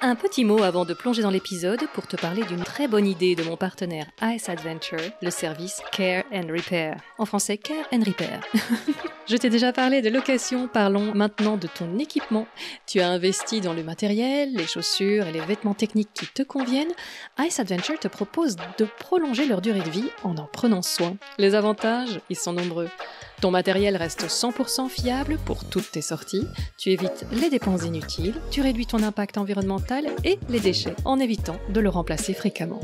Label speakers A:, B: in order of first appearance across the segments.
A: Un petit mot avant de plonger dans l'épisode pour te parler d'une très bonne idée de mon partenaire Ice Adventure, le service Care and Repair. En français, Care and Repair. Je t'ai déjà parlé de location, parlons maintenant de ton équipement. Tu as investi dans le matériel, les chaussures et les vêtements techniques qui te conviennent. Ice Adventure te propose de prolonger leur durée de vie en en prenant soin. Les avantages, ils sont nombreux. Ton matériel reste 100% fiable pour toutes tes sorties, tu évites les dépenses inutiles, tu réduis ton impact environnemental et les déchets en évitant de le remplacer fréquemment.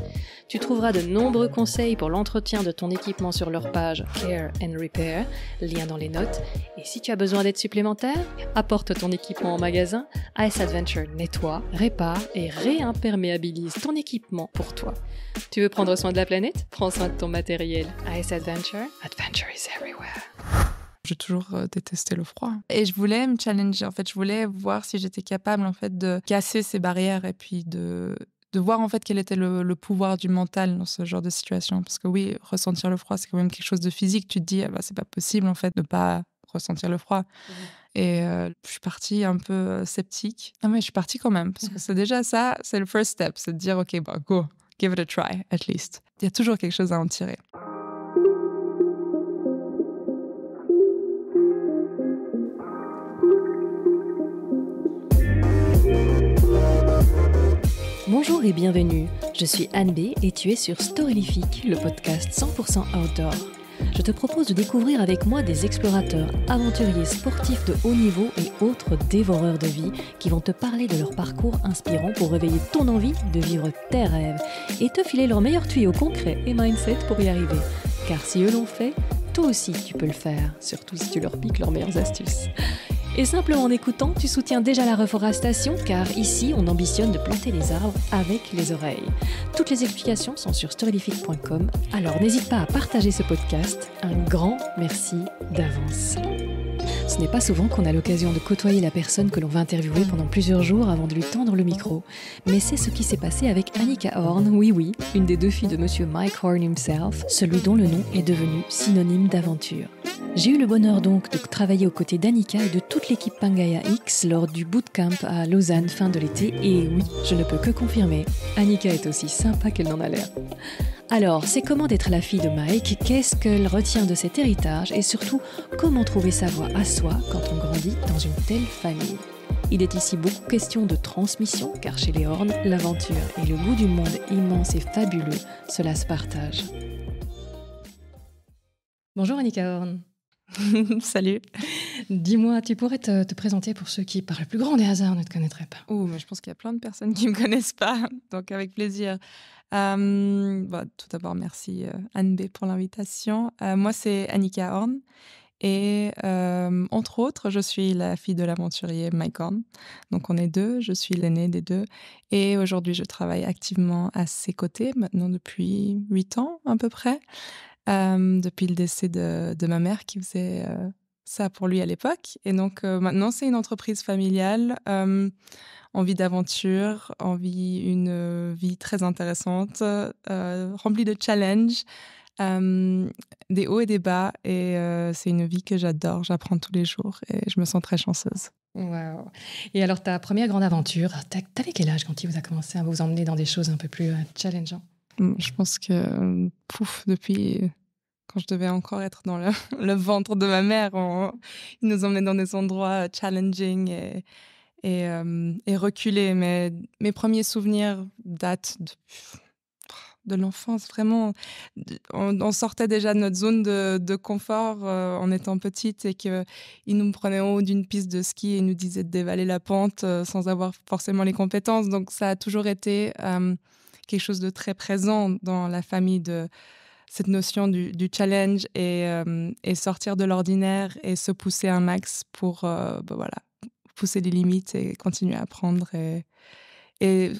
A: Tu trouveras de nombreux conseils pour l'entretien de ton équipement sur leur page Care and Repair, lien dans les notes. Et si tu as besoin d'aide supplémentaire, apporte ton équipement en magasin, Ice Adventure nettoie, répare et réimperméabilise ton équipement pour toi. Tu veux prendre soin de la planète Prends soin de ton matériel. Ice Adventure, Adventure is everywhere. J'ai
B: toujours euh, détesté le froid. Et je voulais me challenger, en fait. Je voulais voir si j'étais capable, en fait, de casser ces barrières et puis de, de voir, en fait, quel était le, pouvoir du mental dans ce genre de situation. Parce que oui, ressentir le froid, c'est quand même quelque chose de physique. Tu te dis, ah bah, c'est pas possible, en fait, de pas ressentir le froid. Mmh. Et euh, je suis partie un peu euh, sceptique. Non, ah mais je suis partie quand même, parce que mmh. c'est déjà ça, c'est le first step, c'est de dire, OK, bah, go, give it a try, at least. Il y a toujours quelque chose à en tirer.
A: Bonjour et bienvenue, je suis Anne B et tu es sur Storylifique, le podcast 100% outdoor. Je te propose de découvrir avec moi des explorateurs, aventuriers, sportifs de haut niveau et autres dévoreurs de vie qui vont te parler de leur parcours inspirant pour réveiller ton envie de vivre tes rêves et te filer leurs meilleurs tuyaux concrets et mindset pour y arriver. Car si eux l'ont fait, toi aussi tu peux le faire, surtout si tu leur piques leurs meilleures astuces. Et simplement en écoutant, tu soutiens déjà la reforestation car ici, on ambitionne de planter les arbres avec les oreilles. Toutes les explications sont sur storylifique.com Alors n'hésite pas à partager ce podcast. Un grand merci d'avance. Ce n'est pas souvent qu'on a l'occasion de côtoyer la personne que l'on va interviewer pendant plusieurs jours avant de lui tendre le micro, mais c'est ce qui s'est passé avec Annika Horn, oui oui, une des deux filles de monsieur Mike Horn himself, celui dont le nom est devenu synonyme d'aventure. J'ai eu le bonheur donc de travailler aux côtés d'Annika et de toute l'équipe Pangaya X lors du bootcamp à Lausanne fin de l'été et oui, je ne peux que confirmer, Annika est aussi sympa qu'elle n'en a l'air. Alors, c'est comment d'être la fille de Mike, qu'est-ce qu'elle retient de cet héritage et surtout comment trouver sa voie à soi quand on grandit dans une telle famille. Il est ici beaucoup question de transmission, car chez les Horns, l'aventure et le goût du monde immense et fabuleux, cela se partage. Bonjour Annika Horn. Salut. Dis-moi, tu pourrais te, présenter pour ceux qui, par le plus grand des hasards, ne te connaîtraient pas Oh,
B: je pense qu'il y a plein de personnes qui ne me connaissent pas, donc avec plaisir. Euh, bah, tout d'abord, merci euh, Anne B pour l'invitation. Euh, moi, c'est Annika Horn. Et entre autres, je suis la fille de l'aventurier Mike Horn. Donc on est deux, je suis l'aînée des deux. Et aujourd'hui, je travaille activement à ses côtés, maintenant depuis huit ans à peu près. Euh, depuis le décès de, ma mère qui faisait euh, ça pour lui à l'époque. Et donc euh, maintenant, c'est une entreprise familiale, envie d'aventure, envie une vie très intéressante, remplie de challenges, des hauts et des bas. Et c'est une vie que j'adore, j'apprends tous les jours et je me sens très chanceuse.
A: Wow. Et alors, ta première grande aventure, t'avais quel âge quand il vous a commencé à vous emmener dans des choses un peu plus challengeantes
B: hum, je pense que pouf, depuis quand je devais
A: encore être dans le, ventre de ma mère,
B: ils nous emmenaient dans des endroits euh, challenging et, euh, et, reculés. Mais mes premiers souvenirs datent de, l'enfance, vraiment. On, sortait déjà de notre zone de, confort euh, en étant petite et qu'ils nous prenaient en haut d'une piste de ski et nous disaient de dévaler la pente sans avoir forcément les compétences. Donc ça a toujours été quelque chose de très présent dans la famille de cette notion du, challenge euh, et, sortir de l'ordinaire et se pousser un max pour euh, bah, voilà, pousser les limites et continuer à apprendre et,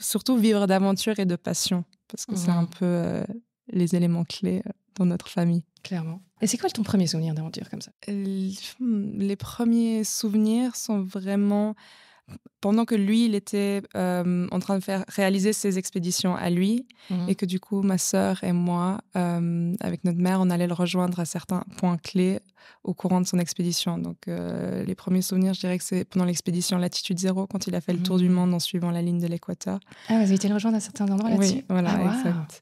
B: surtout vivre d'aventure et de passion parce que c'est un peu euh,
A: les éléments clés dans notre famille. Clairement. Et c'est quoi ton premier souvenir d'aventure comme ça
B: hmm, Les premiers souvenirs sont vraiment pendant que lui, il était euh, en train de faire réaliser ses expéditions à lui, mhm. et que du coup, ma sœur et moi, euh, avec notre mère, on allait le rejoindre à certains points clés au courant de son expédition. Donc, euh, les premiers souvenirs, je dirais que c'est pendant l'expédition Latitude Zéro, quand il a fait le tour du mhm. monde en suivant la ligne de l'équateur.
A: Ah, vous avez été le rejoindre à certains endroits là-dessus Oui, voilà, ah, exact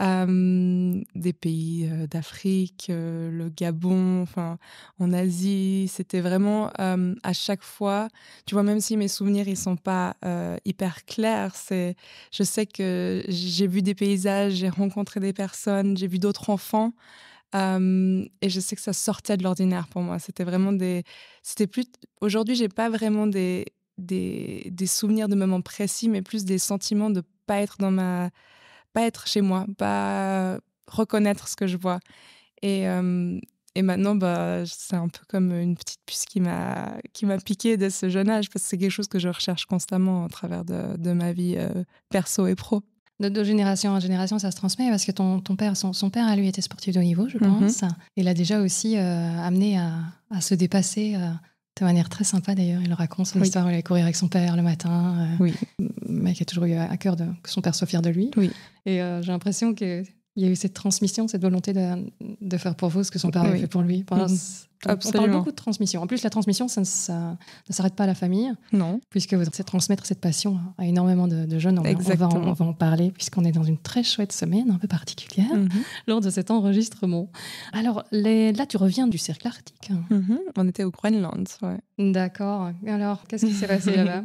B: des pays d'Afrique, le Gabon, enfin en Asie. C'était vraiment à chaque fois, tu vois, même si mes souvenirs ils sont pas hyper clairs, c'est, je sais que j'ai vu des paysages, j'ai rencontré des personnes, j'ai vu d'autres enfants. et je sais que ça sortait de l'ordinaire pour moi. C'était vraiment des. C'était plus. Aujourd'hui, j'ai pas vraiment des... des, des souvenirs de moments précis, mais plus des sentiments de pas être dans ma pas être chez moi, pas reconnaître ce que je vois. Et, et maintenant, bah, c'est un peu comme une petite puce qui m'a qui m'a piqué de ce jeune âge, parce que c'est quelque chose que je recherche constamment à travers
A: de, de ma vie euh, perso et pro. De, génération en génération, ça se transmet parce que ton, ton père, son, son père, à lui, était sportif de haut niveau, je mmh pense. Il a déjà aussi euh, amené à, à se dépasser, euh, de manière très sympa d'ailleurs. Il raconte son histoire où il allait courir avec son père le matin. oui euh, oui. Mike a toujours eu à cœur que son père soit fier de lui. Oui. Et euh, j'ai l'impression que il y a eu cette transmission, cette volonté de, faire pour vous ce que son père a fait pour lui. Mhm. on parle beaucoup de transmission. En plus, la transmission, ça, ne s'arrête pas à la famille. Non. Puisque vous transmettre cette passion à énormément de, jeunes. On, on, va en, parler, puisqu'on est dans une très chouette semaine, un peu particulière, mhm. lors de cet enregistrement. Alors, là, tu reviens du cercle arctique. Mhm. On était au Groenland, D'accord. Alors, qu'est-ce qui s'est passé là-bas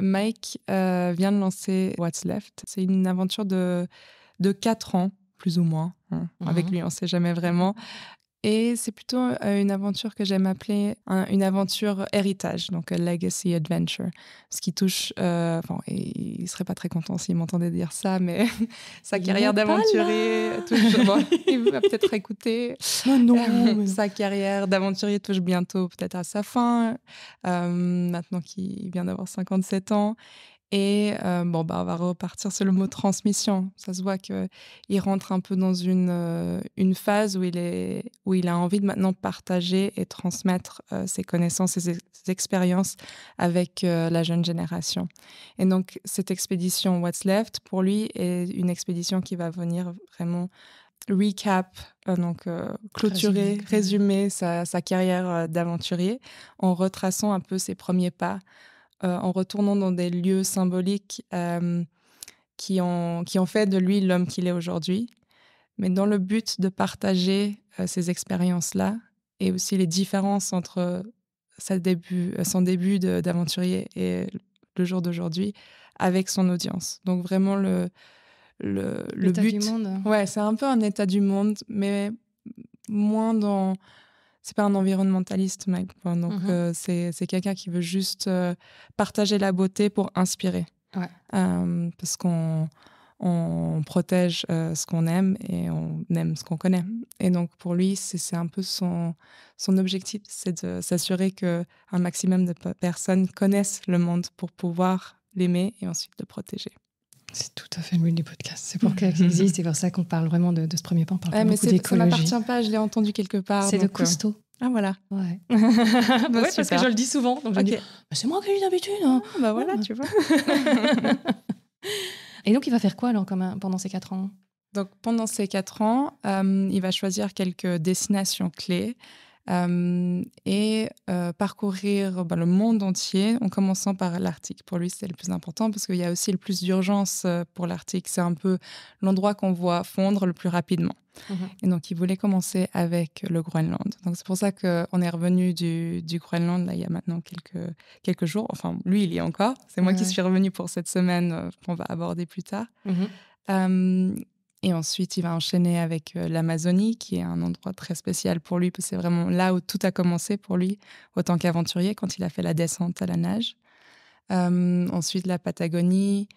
A: Mike
B: euh, vient de lancer What's Left. C'est une aventure de, de 4 ans plus ou moins. Hein. Mmh. Avec lui, on ne sait jamais vraiment. Et c'est plutôt euh, une aventure que j'aime appeler une aventure héritage, donc a legacy adventure. Ce qui touche, euh, Enfin, il serait pas très content s'il m'entendait dire ça, mais sa carrière d'aventurier touche. il va peut-être écouter. Non, euh, non. sa carrière d'aventurier touche bientôt peut-être à sa fin, maintenant qu'il vient d'avoir 57 ans. Et euh, bon, bah, on va repartir sur le mot transmission. Ça se voit qu'il rentre un peu dans une, euh, phase où il, a envie de maintenant partager et transmettre euh, ses connaissances ses, expériences avec la jeune génération. Et donc, cette expédition What's Left, pour lui, est une expédition qui va venir vraiment recap, donc clôturer, résumer, sa, carrière d'aventurier en retraçant un peu ses premiers pas euh, en retournant dans des lieux symboliques euh, qui, ont, qui ont fait de lui l'homme qu'il est aujourd'hui, mais dans le but de partager euh, ces expériences-là et aussi les différences entre début, son début d'aventurier et le jour d'aujourd'hui avec son audience. Donc vraiment le, le, le but. Du monde. Ouais, c'est un peu un état du monde, mais moins dans c'est pas un environnementaliste, Mike. donc, mhm. euh, c'est quelqu'un qui veut juste euh, partager la beauté pour inspirer. Euh, parce qu'on on protège ce qu'on aime et on aime ce qu'on connaît. Et donc, pour lui, c'est un peu son, son objectif, c'est de s'assurer qu'un maximum de personnes connaissent le monde pour pouvoir l'aimer et ensuite le protéger.
A: C'est tout à fait le but du podcast. C'est pour mm. qu'elle existe. C'est pour ça qu'on parle vraiment de, ce premier pas, On parle ah, mais ça ne m'appartient
B: pas, je l'ai entendu quelque part. C'est de euh, costaud. Ah voilà. Ouais. Bah parce que je le dis souvent.
A: c'est moi qui j'ai d'habitude. Hein. Ah, bah voilà, ah. tu vois. Et donc il va faire quoi alors pendant ces quatre ans Donc pendant ces quatre
B: ans, euh, il va choisir quelques destinations clés. Euh, et euh, parcourir bah, le monde entier en commençant par l'Arctique. Pour lui, c'était le plus important parce qu'il y a aussi le plus d'urgence euh, pour l'Arctique. C'est un peu l'endroit qu'on voit fondre le plus rapidement. Mhm. Et donc, il voulait commencer avec le Groenland. Donc, c'est pour ça qu'on est revenu du, Groenland là, il y a maintenant quelques, quelques jours. Enfin, lui, il y est encore. C'est moi qui suis revenu pour cette semaine qu'on va aborder plus tard. Mhm. Et ensuite, il va enchaîner avec euh, l'Amazonie, qui est un endroit très spécial pour lui, parce que c'est vraiment là où tout a commencé pour lui, autant qu'aventurier, quand il a fait la descente à la nage. Euh, ensuite, la Patagonie,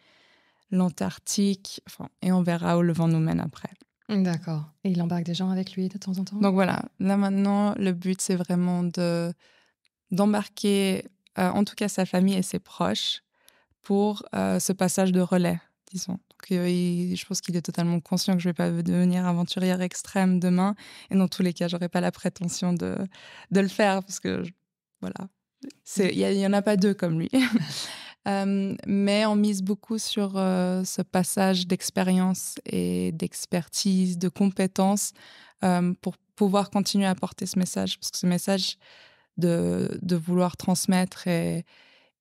B: l'Antarctique, et on verra où le vent nous mène après.
A: D'accord. Et il embarque des gens avec lui de temps en temps Donc
B: voilà, là maintenant, le but, c'est vraiment d'embarquer, euh, en tout cas sa famille et ses proches, pour ce passage de relais, disons je pense qu'il est totalement conscient que je ne vais pas devenir aventurière extrême demain. Et dans tous les cas, j'aurais pas la prétention de, de le faire parce que, voilà, il n'y en a pas deux comme lui. Euh, mais on mise beaucoup sur euh, ce passage d'expérience et d'expertise, de compétences euh, pour pouvoir continuer à porter ce message. Parce que ce message de, de vouloir transmettre et,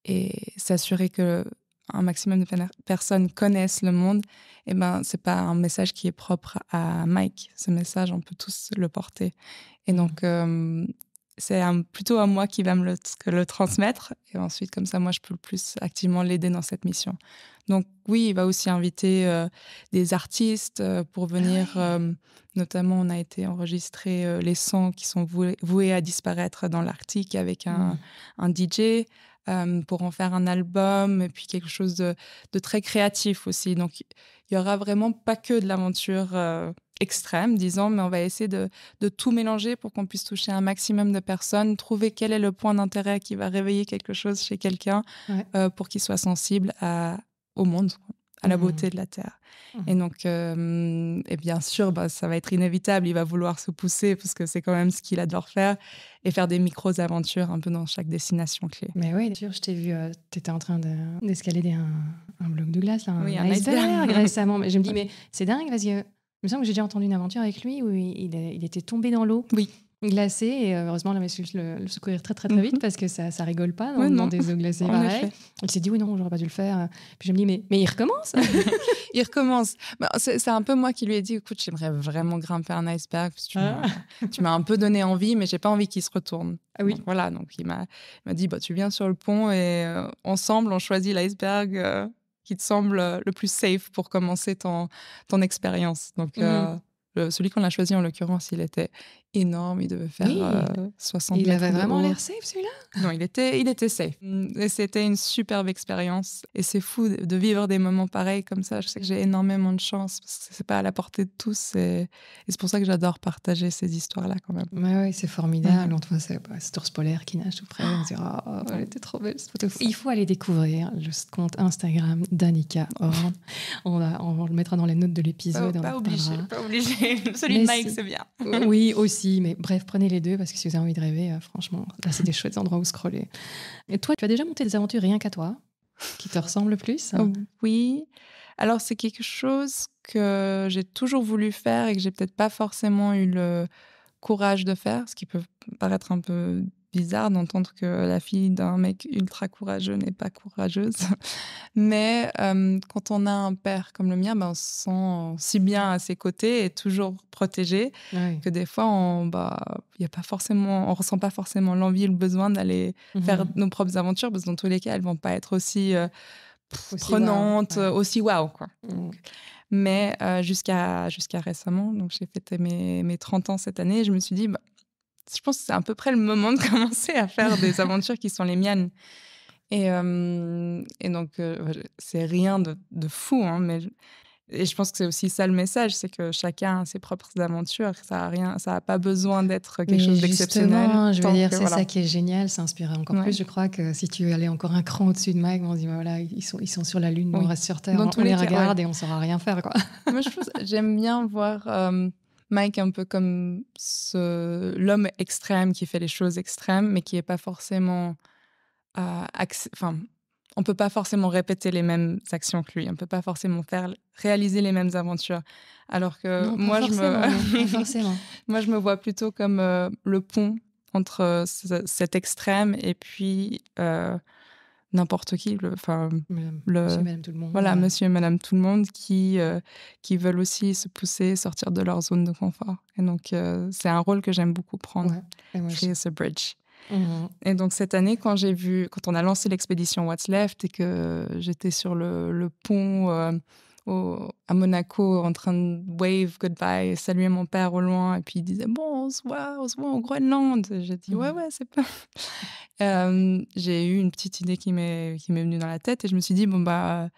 B: et s'assurer que un maximum de personnes connaissent le monde, et eh ben c'est pas un message qui est propre à Mike. Ce message, on peut tous le porter. Et mmh. donc euh, c'est plutôt à moi qui va me le, transmettre. Et ensuite, comme ça, moi, je peux plus activement l'aider dans cette mission. Donc oui, il va aussi inviter euh, des artistes euh, pour ah venir. notamment, on a été enregistré les sons qui sont voués, à disparaître dans l'Arctique avec un, mmh. un DJ. Euh, pour en faire un album et puis quelque chose de, très créatif aussi. Donc il y aura vraiment pas que de l'aventure euh, extrême, disons, mais on va essayer de, tout mélanger pour qu'on puisse toucher un maximum de personnes, trouver quel est le point d'intérêt qui va réveiller quelque chose chez quelqu'un euh, pour qu'il soit sensible au monde à la beauté mmh. de la terre. Et mmh. donc, et bien sûr, bah, ça va être inévitable. Il va vouloir se pousser parce que c'est quand même ce qu'il adore faire et faire des micro
A: aventures un peu dans chaque destination clé. Mais oui, bien sûr, je t'ai vu, euh, tu étais en train d'escalader un, bloc de glace, là, un, oui, iceberg, récemment. Mais je me dis, mais c'est dingue parce que. Il me semble que j'ai déjà entendu une aventure avec lui où il était tombé dans l'eau. Oui glacé. Et euh, heureusement, avait su le, secourir très, très, très vite mhm. parce que ça, ça rigole pas dans, des eaux glacées pareil Il s'est dit, oui, non, j'aurais pas dû le faire. Euh. Puis je me dis, mais, mais il recommence Il recommence. Bah, c'est un peu moi qui lui ai dit, écoute, j'aimerais vraiment
B: grimper un iceberg ah. tu m'as un peu donné envie, mais j'ai pas envie qu'il se retourne. Ah oui. voilà, donc il m'a dit, bah, tu viens sur le pont et euh, ensemble, on choisit l'iceberg. qui te semble le plus safe pour commencer ton, ton expérience. Donc, mm-hmm. celui qu'on a choisi en l'occurrence, il était énorme, il devait faire 60 euh, Il avait vraiment l'air safe celui-là Non, il était, il était safe. Mm, c'était une superbe expérience et c'est fou de vivre des moments pareils comme ça. Je sais que j'ai énormément de chance parce que c'est pas à la portée de tous et,
A: c'est pour ça que j'adore partager ces histoires-là quand même. Oui, c'est formidable. On c'est bah, Source Polaire qui nage tout près. On se oh, oh, oh elle était trop belle cette photo. Il faut aller découvrir le compte Instagram d'Annika on, va, on, le mettra dans les notes de l'épisode. Pas, pas, obligé, pas obligé. Celui de Mike, c'est bien. oui, aussi mais bref, prenez les deux parce que si vous avez envie de rêver, euh, franchement, là, c'est des chouettes endroits où scroller. Et toi, tu as déjà monté des aventures rien qu'à toi qui te ressemble le plus hein. oh, Oui. Alors, c'est quelque chose que j'ai toujours voulu faire et que j'ai
B: peut-être pas forcément eu le courage de faire, ce qui peut paraître un peu bizarre d'entendre que la fille d'un mec ultra courageux n'est pas courageuse. Mais euh, quand on a un père comme le mien, ben, on se sent si bien à ses côtés et toujours protégé que des fois, on ne bah, y ressent pas forcément l'envie ou le besoin d'aller mhm. faire nos propres aventures parce que dans tous les cas, elles vont pas être aussi, euh, aussi prenantes, aussi waouh. quoi. Mhm. Mais euh, jusqu'à jusqu'à récemment, donc j'ai fêté mes, mes 30 ans cette année, je me suis dit... Bah, je pense que c'est à peu près le moment de commencer à faire des aventures qui sont les miennes. Et, euh, et donc, euh, c'est rien de, fou, hein, mais et je pense que c'est aussi ça le message, c'est que chacun a ses propres aventures, ça n'a rien, ça a pas besoin d'être quelque chose d'exceptionnel. Je veux dire, c'est ça qui est
A: génial, Ça inspiré encore plus. Je crois que si tu allais encore un cran au-dessus de Mike, on se dit voilà, ils sont, ils sont sur la lune, on reste sur Terre, on, les, regarde et on ne saura rien faire quoi.
B: Moi, j'aime bien voir. Euh, Mike un peu comme ce, l'homme extrême qui fait les choses extrêmes, mais qui n'est pas forcément. Euh, enfin, on ne peut pas forcément répéter les mêmes actions que lui, on ne peut pas forcément faire réaliser les mêmes aventures. Alors que moi, je me... moi, je me vois plutôt comme euh, le pont entre euh, cet extrême et puis n'importe qui, le, enfin, le, Voilà, monsieur et madame tout le monde qui, euh, qui veulent aussi se pousser, sortir de leur zone de confort. Et donc, euh, c'est un rôle que j'aime beaucoup prendre, créer ce bridge. Mmh. Et donc, cette année, quand j'ai vu, quand on a lancé l'expédition What's Left et que j'étais sur le, le pont euh, à Monaco en train de wave goodbye, saluer mon père au loin. Et puis il disait Bon, on se voit, on se voit au Groenland. J'ai dit Ouais, mhm. ouais, c'est pas. Euh, j'ai eu une petite idée qui m'est venue dans la tête et je me suis dit Bon, bah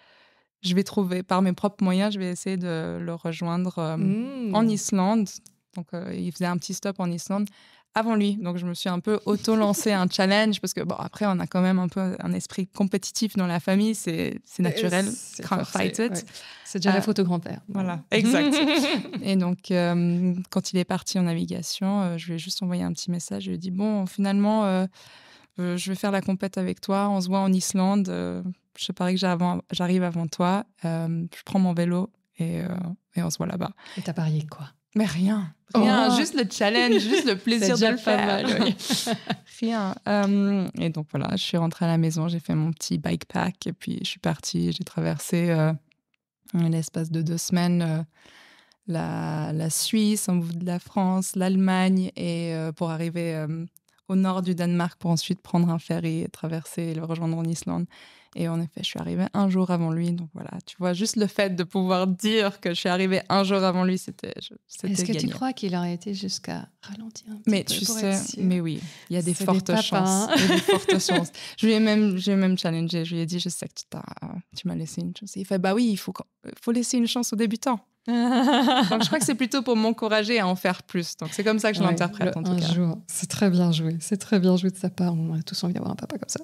B: je vais trouver par mes propres moyens, je vais essayer de le rejoindre euh, en mmh. Islande. Donc, euh, il faisait un petit stop en Islande avant lui. Donc, je me suis un peu auto-lancé un challenge parce que, bon, après, on a quand même un peu un esprit compétitif dans la famille, c'est naturel. C'est déjà la euh, photo grand-père. Voilà, exact. et donc, euh, quand il est parti en navigation, euh, je lui ai juste envoyé un petit message. Je lui ai dit, bon, finalement, je vais faire la compète avec toi. On se voit en Islande. je parie que j'arrive avant toi. je prends mon vélo et, et on se voit là-bas. Et t'as parié quoi mais rien. Rien, oh. juste le challenge, juste le plaisir de le faire. Mal, rien. Euh, et donc voilà, je suis rentrée à la maison, j'ai fait mon petit bikepack et puis je suis partie. J'ai traversé euh, l'espace de deux semaines euh, la, Suisse, en bout de la France, l'Allemagne et pour arriver au nord du Danemark pour ensuite prendre un ferry et traverser et le rejoindre en Islande. Et en effet, je suis arrivée un jour avant lui. Donc voilà, tu vois, juste le fait de pouvoir dire que je suis arrivée un jour avant lui, c'était. Est-ce que tu crois
A: qu'il aurait été jusqu'à ralentir un petit mais peu tu sais, Mais oui, il y a des fortes, Il y a des fortes chances.
B: Je lui ai même, ai même challengé. Je lui ai dit, je sais que tu m'as laissé une chance. il fait, bah oui, il faut, faut laisser une chance aux débutants. Donc je crois que c'est plutôt pour m'encourager à en faire plus. Donc c'est comme ça que je l'interprète en tout
A: c'est très bien joué. C'est très bien joué de sa part. On a tous envie d'avoir un papa comme ça.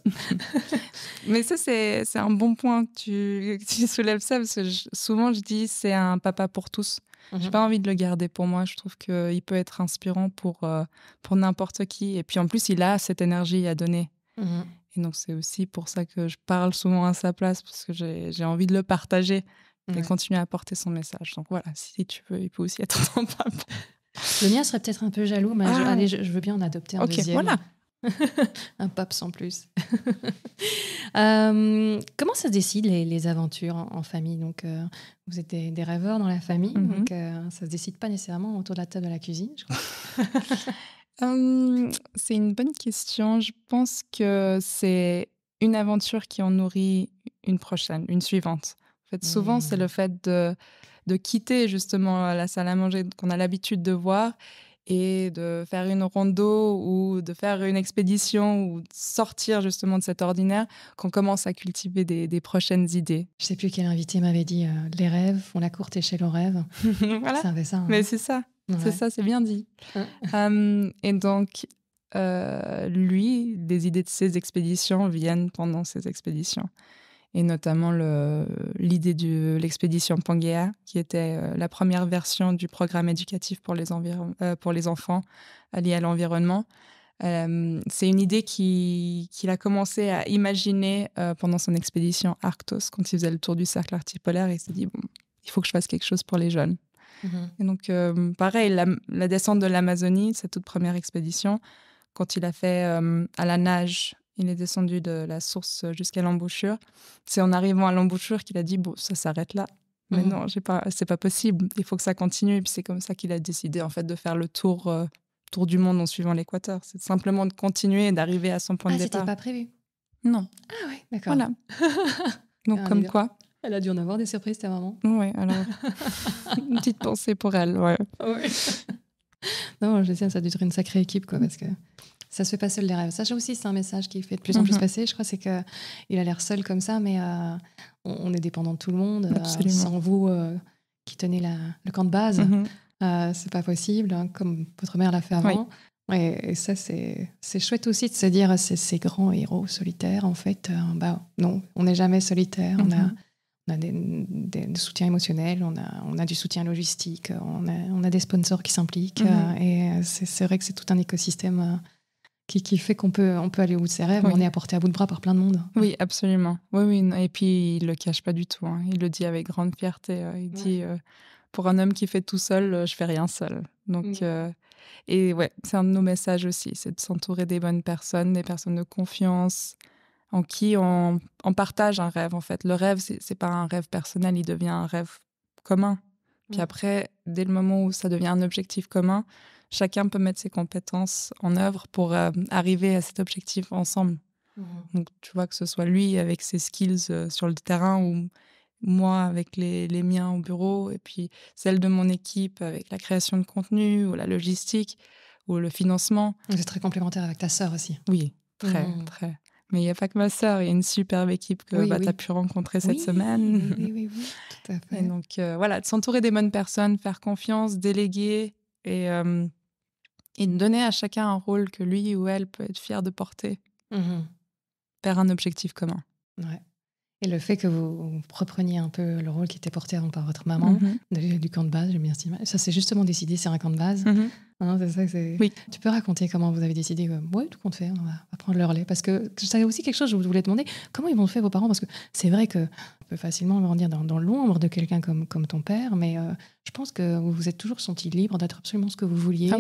B: Mais ça c'est un bon point que tu, soulèves ça parce que souvent je dis c'est un papa pour tous. J'ai mhm. pas envie de le garder pour moi. Je trouve qu'il peut être inspirant pour euh, pour n'importe qui. Et puis en plus il a cette énergie à donner. Mhm. Et donc c'est aussi pour ça que je parle souvent à sa place parce que j'ai envie de le partager et continuer à porter son message. Donc voilà, si tu veux, il peut aussi être un pape.
A: Le mien serait peut-être un peu jaloux, mais je, ah. allez, je, veux bien en adopter un deuxième. Ok, Voilà. un pape sans plus. Euh, comment ça se décide les, aventures en, famille Donc, euh, vous êtes des, rêveurs dans la famille, mm-hmm. donc ça euh, ça se décide pas nécessairement autour de la table de la cuisine. c'est une bonne question. Je
B: pense que c'est une aventure qui en nourrit une prochaine, une suivante. En fait, souvent, c'est le mmh. fait de, quitter justement la salle à manger qu'on a l'habitude de voir et de faire une d'eau ou de faire une expédition ou sortir justement de cet ordinaire qu'on commence à cultiver des, prochaines idées. Je sais
A: plus quel invité m'avait dit euh, les rêves font la courte échelle aux rêves. voilà. Hein. Mais c'est ça. C'est ça,
B: c'est bien dit. et donc, euh, lui, des idées de ses expéditions viennent pendant ses expéditions et notamment l'idée de l'expédition Pangea, qui était euh, la première version du programme éducatif pour les, euh, pour les enfants euh, liés à l'environnement. c'est une idée qu'il a commencé à imaginer pendant son expédition Arctos, quand il faisait le tour du cercle arctique polaire. Il s'est dit, bon, il faut que je fasse quelque chose pour les jeunes. Mm-hmm. Et donc, pareil, la, la, descente de l'Amazonie, sa toute première expédition, quand il a fait à la nage il est descendu de la source euh, jusqu'à l'embouchure. C'est en arrivant à l'embouchure qu'il a dit bon, ça s'arrête là. Mais mmh. non, j'ai pas, c'est pas possible. Il faut que ça continue. Et puis c'est comme ça qu'il a décidé en fait de faire le tour, euh, tour du monde en suivant l'équateur. C'est simplement de continuer et d'arriver à son point ah, de départ. C'était pas
A: prévu. Non. Ah oui, d'accord. Voilà. Donc ah, comme quoi. Elle a dû en avoir des surprises ta maman.
B: Oui, alors
A: une petite pensée pour elle. non, je sais, ça a dû être une sacrée équipe quoi, parce que ça se fait pas seul des rêves. Ça aussi, c'est un message qui fait de plus en plus mhm. passer. Je crois c'est que il a l'air seul comme ça, mais euh, on, est dépendant de tout le monde. Euh, sans vous euh, qui tenez le camp de base, ce mhm. n'est c'est pas possible, hein, comme votre mère l'a fait avant. Et, ça, c'est chouette aussi de se dire ces, grands héros solitaires, en fait, bah non, on n'est jamais solitaire. On a mhm. on a des, soutiens émotionnels, on a, on a du soutien logistique, on a, des sponsors qui s'impliquent. et c'est vrai que c'est tout un écosystème qui, qui fait qu'on peut, on peut aller au bout de ses rêves, on est apporté à bout de bras par plein de monde.
B: Oui, absolument. Oui, oui. Et puis, il le cache pas du tout. Hein. Il le dit avec grande fierté. Euh, il dit euh, Pour un homme qui fait tout seul, euh, je fais rien seul. Donc, mm. et ouais, c'est un de nos messages aussi c'est de s'entourer des bonnes personnes, des personnes de confiance, en qui on, partage un rêve, en fait. Le rêve, c'est pas un rêve personnel, il devient un rêve commun. Puis après, dès le moment où ça devient un objectif commun, chacun peut mettre ses compétences en œuvre pour euh, arriver à cet objectif ensemble. Mhm. Donc, tu vois, que ce soit lui avec ses skills euh, sur le terrain ou moi avec les, les, miens au bureau, et puis celle de mon équipe avec la création de contenu ou la logistique ou le financement. Vous êtes très complémentaire avec ta sœur aussi. Oui, très, mhm. très. Mais il n'y a pas que ma sœur, il y a une superbe équipe que bah, tu as pu rencontrer cette semaine. Oui, oui, oui, tout à fait. donc, euh, voilà, de s'entourer des bonnes personnes, faire confiance, déléguer, et, euh, donner à chacun un rôle que lui ou elle peut être fier de porter
A: mmh vers un objectif commun. Et le fait que vous repreniez un peu le rôle qui était porté avant par votre maman, mhm. du camp de base, j'aime bien cette Ça, c'est justement décidé, c'est un camp de base. Mhm. oui. Tu peux raconter comment vous avez décidé, euh, ouais, tout compte fait, on va, prendre leur lait. Parce que c'est aussi quelque chose, je voulais demander, comment ils vont fait vos parents Parce que c'est vrai que on peut facilement grandir dans, l'ombre de quelqu'un comme, comme ton père, mais euh, je pense que vous vous êtes toujours senti libre d'être absolument ce que vous vouliez.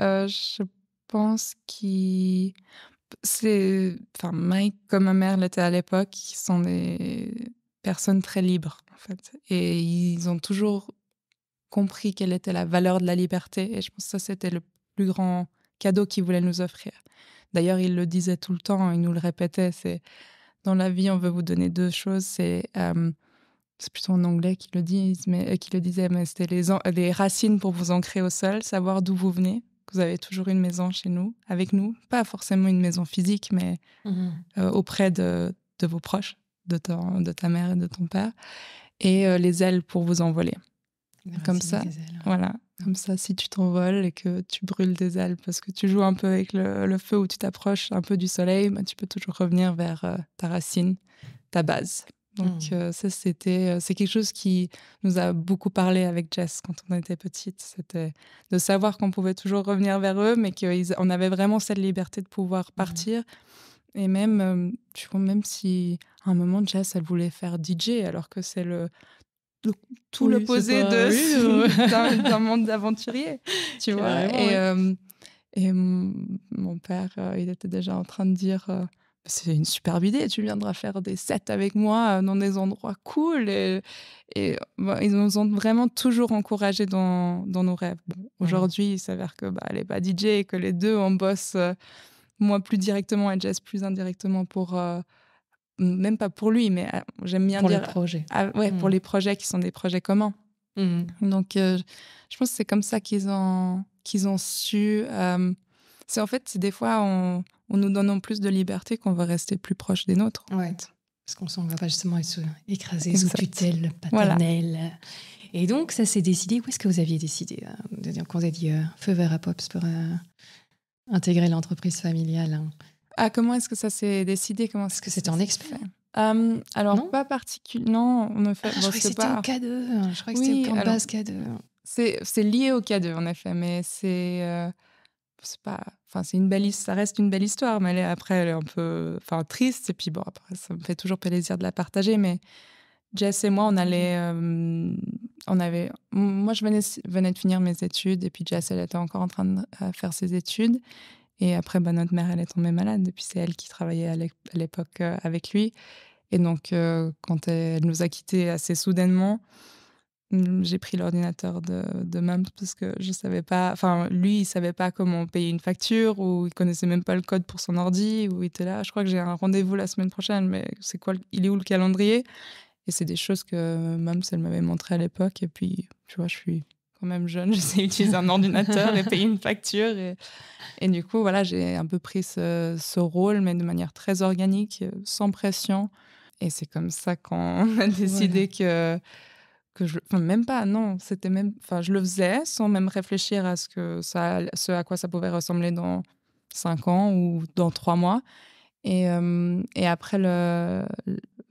B: Euh, je
A: pense qu'ils
B: c'est, enfin, Mike comme ma mère l'était à l'époque, sont des personnes très libres en fait, et ils ont toujours compris quelle était la valeur de la liberté. Et je pense que ça c'était le plus grand cadeau qu'ils voulaient nous offrir. D'ailleurs, ils le disaient tout le temps, hein, ils nous le répétaient. C'est dans la vie, on veut vous donner deux choses. C'est c'est plutôt en anglais qu'ils le disent, mais euh, le disaient, mais c'était les, les racines pour vous ancrer au sol, savoir d'où vous venez vous avez toujours une maison chez nous, avec nous. Pas forcément une maison physique, mais mm-hmm. euh, auprès de, vos proches, de, ta mère et de ton père. Et euh, les ailes pour vous envoler. comme ça, voilà. Comme ça, si tu t'envoles et que tu brûles des ailes parce que tu joues un peu avec le, feu ou tu t'approches un peu du soleil, bah, tu peux toujours revenir vers euh, ta racine, ta base. Donc mmh. ça, c'était, c'est quelque chose qui nous a beaucoup parlé avec Jess quand on était petite. C'était de savoir qu'on pouvait toujours revenir vers eux, mais qu'on avait vraiment cette liberté de pouvoir mmh. partir. Et même, je même si à un moment, Jess, elle voulait faire DJ, alors que c'est le tout le l'opposé de d'un monde d'aventurier, tu vois. et, et mon père, il était déjà en train de dire c'est une superbe idée, tu viendras faire des sets avec moi euh, dans des endroits cool. Et, bah, ils nous ont vraiment toujours encouragés dans, nos rêves. Aujourd'hui, il s'avère que bah, elle n'est pas DJ et que les deux, on bosse, euh, moi plus directement et Jess plus indirectement pour. Euh, même pas pour lui, mais ah, j'aime bien dire. Pour les projets. Ah, ouais, pour mmh. les projets qui sont des projets communs. Mmh. Donc, je pense que c'est comme ça qu'ils ont, qu'ils ont su. c'est en fait, des fois, on en
A: nous donnons plus de liberté qu'on va rester plus proche des nôtres. Parce qu'on s'en va pas justement être écrasé sous tutelle paternelle. Et donc, ça s'est décidé. Où est-ce que vous aviez décidé euh, Quand vous avez dit euh, feu vert à Pops pour euh, intégrer l'entreprise familiale. Hein?
B: Ah, comment est-ce que ça s'est décidé Comment est-ce que c'était en expert alors, pas particulièrement.
A: Non, on a fait. Ah, je crois que c'était pas... Je crois que c'était base K2.
B: C'est lié au K2, en effet, mais c'est c'est pas enfin c'est une belle ça reste une belle histoire mais après elle est un peu enfin triste et puis bon après ça me fait toujours plaisir de la partager mais Jess et moi on mmh allait euh, on avait moi je venais de finir mes études et puis Jess elle était encore en train de faire ses études et après bah, notre mère elle est tombée malade et puis c'est elle qui travaillait à l'époque euh, avec lui et donc euh, quand elle nous a quittés assez soudainement j'ai pris l'ordinateur de, de Mams parce que je savais pas. Enfin, lui, il savait pas comment payer une facture ou il connaissait même pas le code pour son ordi ou il était là. Je crois que j'ai un rendez-vous la semaine prochaine, mais c'est quoi Il est où le calendrier Et c'est des choses que Mams elle m'avait montré à l'époque. Et puis, tu vois, je suis quand même jeune, je sais utiliser un ordinateur et payer une facture. Et, et du coup, voilà, j'ai un peu pris ce, ce, rôle, mais de manière très organique, sans pression. Et c'est comme ça qu'on a décidé que même pas, non. C'était même. Enfin, je le faisais sans même réfléchir à ce, que ça, ce à quoi ça pouvait ressembler dans cinq ans ou dans trois mois. Et, euh, et après le,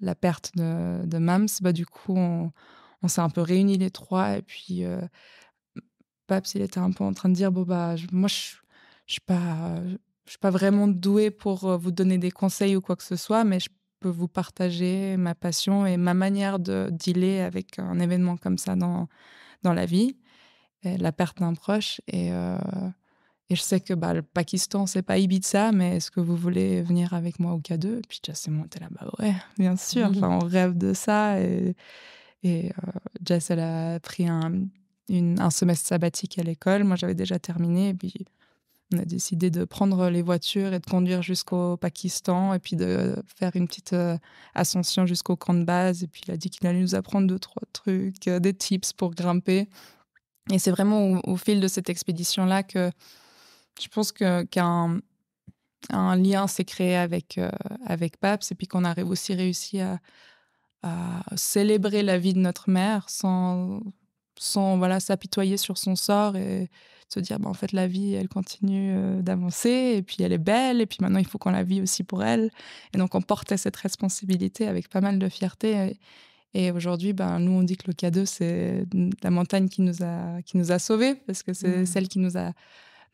B: la perte de, de Mams, bah, du coup, on, s'est un peu réunis les trois. Et puis, pap euh, Paps, il était un peu en train de dire Bon, bah, moi, je, suis pas. Je suis pas vraiment doué pour euh, vous donner des conseils ou quoi que ce soit, mais je peux vous partager ma passion et ma manière de dealer avec un événement comme ça dans, dans la vie, la perte d'un proche. Et, euh, et, je sais que bah, le Pakistan, c'est pas Ibiza, mais est-ce que vous voulez venir avec moi au K2 puis Jess est montée là, « ouais, bien sûr, enfin, on rêve de ça. Et, et euh, Jess, elle a pris un, un semestre sabbatique à l'école. Moi, j'avais déjà terminé. Et puis on a décidé de prendre les voitures et de conduire jusqu'au Pakistan et puis de faire une petite euh, ascension jusqu'au camp de base. Et puis il a dit qu'il allait nous apprendre deux, trois trucs, euh, des tips pour grimper. Et c'est vraiment au, fil de cette expédition-là que je pense qu'un lien s'est créé avec, euh, avec Paps et puis qu'on a aussi réussi à, célébrer la vie de notre mère sans, sans voilà, s'apitoyer sur son sort et, se dire, bah, en fait, la vie, elle continue euh, d'avancer, et puis elle est belle, et puis maintenant, il faut qu'on la vie aussi pour elle. Et donc, on portait cette responsabilité avec pas mal de fierté. Et, aujourd'hui, ben, nous, on dit que le K2, c'est la montagne qui nous a, qui nous a sauvés, parce que c'est celle qui nous a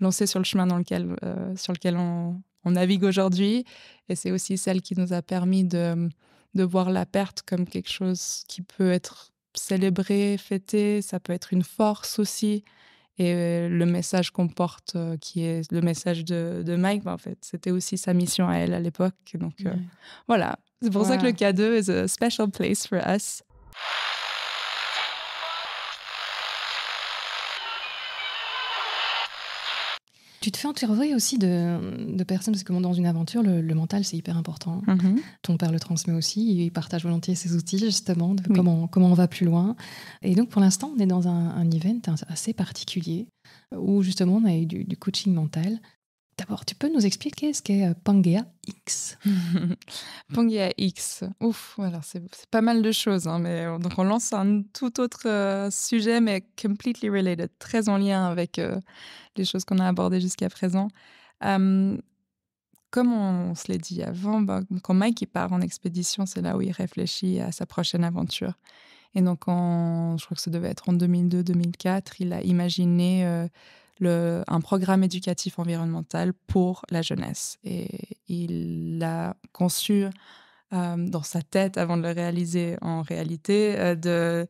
B: lancé sur le chemin dans lequel, euh, sur lequel on, navigue aujourd'hui. Et c'est aussi celle qui nous a permis de, de voir la perte comme quelque chose qui peut être célébré, fêté, ça peut être une force aussi. Et euh, le message qu'on porte, euh, qui est le message de, Mike, bah, en fait, c'était aussi sa mission à elle à l'époque. Donc euh, voilà, c'est pour ça que le K2 is a special place for
A: us. Tu te fais entourer aussi de, personnes, parce que dans une aventure, le, mental, c'est hyper important. Mhm. Ton père le transmet aussi, il partage volontiers ses outils, justement, de comment, on va plus loin. Et donc, pour l'instant, on est dans un, event assez particulier, où justement, on a eu du coaching mental. D'abord, tu peux nous expliquer ce qu'est euh, Pangea X
B: Pangea X, ouf, alors c'est pas mal de choses, hein, mais euh, donc on lance un tout autre euh, sujet, mais completely related, très en lien avec les choses qu'on a abordées jusqu'à présent. Hum, comme on, se l'est dit avant, bah, quand Mike part en expédition, c'est là où il réfléchit à sa prochaine aventure. Et donc, je crois que ce devait être en 2002-2004, il a imaginé un programme éducatif environnemental pour la jeunesse. Et il l'a conçu euh, dans sa tête, avant de le réaliser en réalité, euh, de,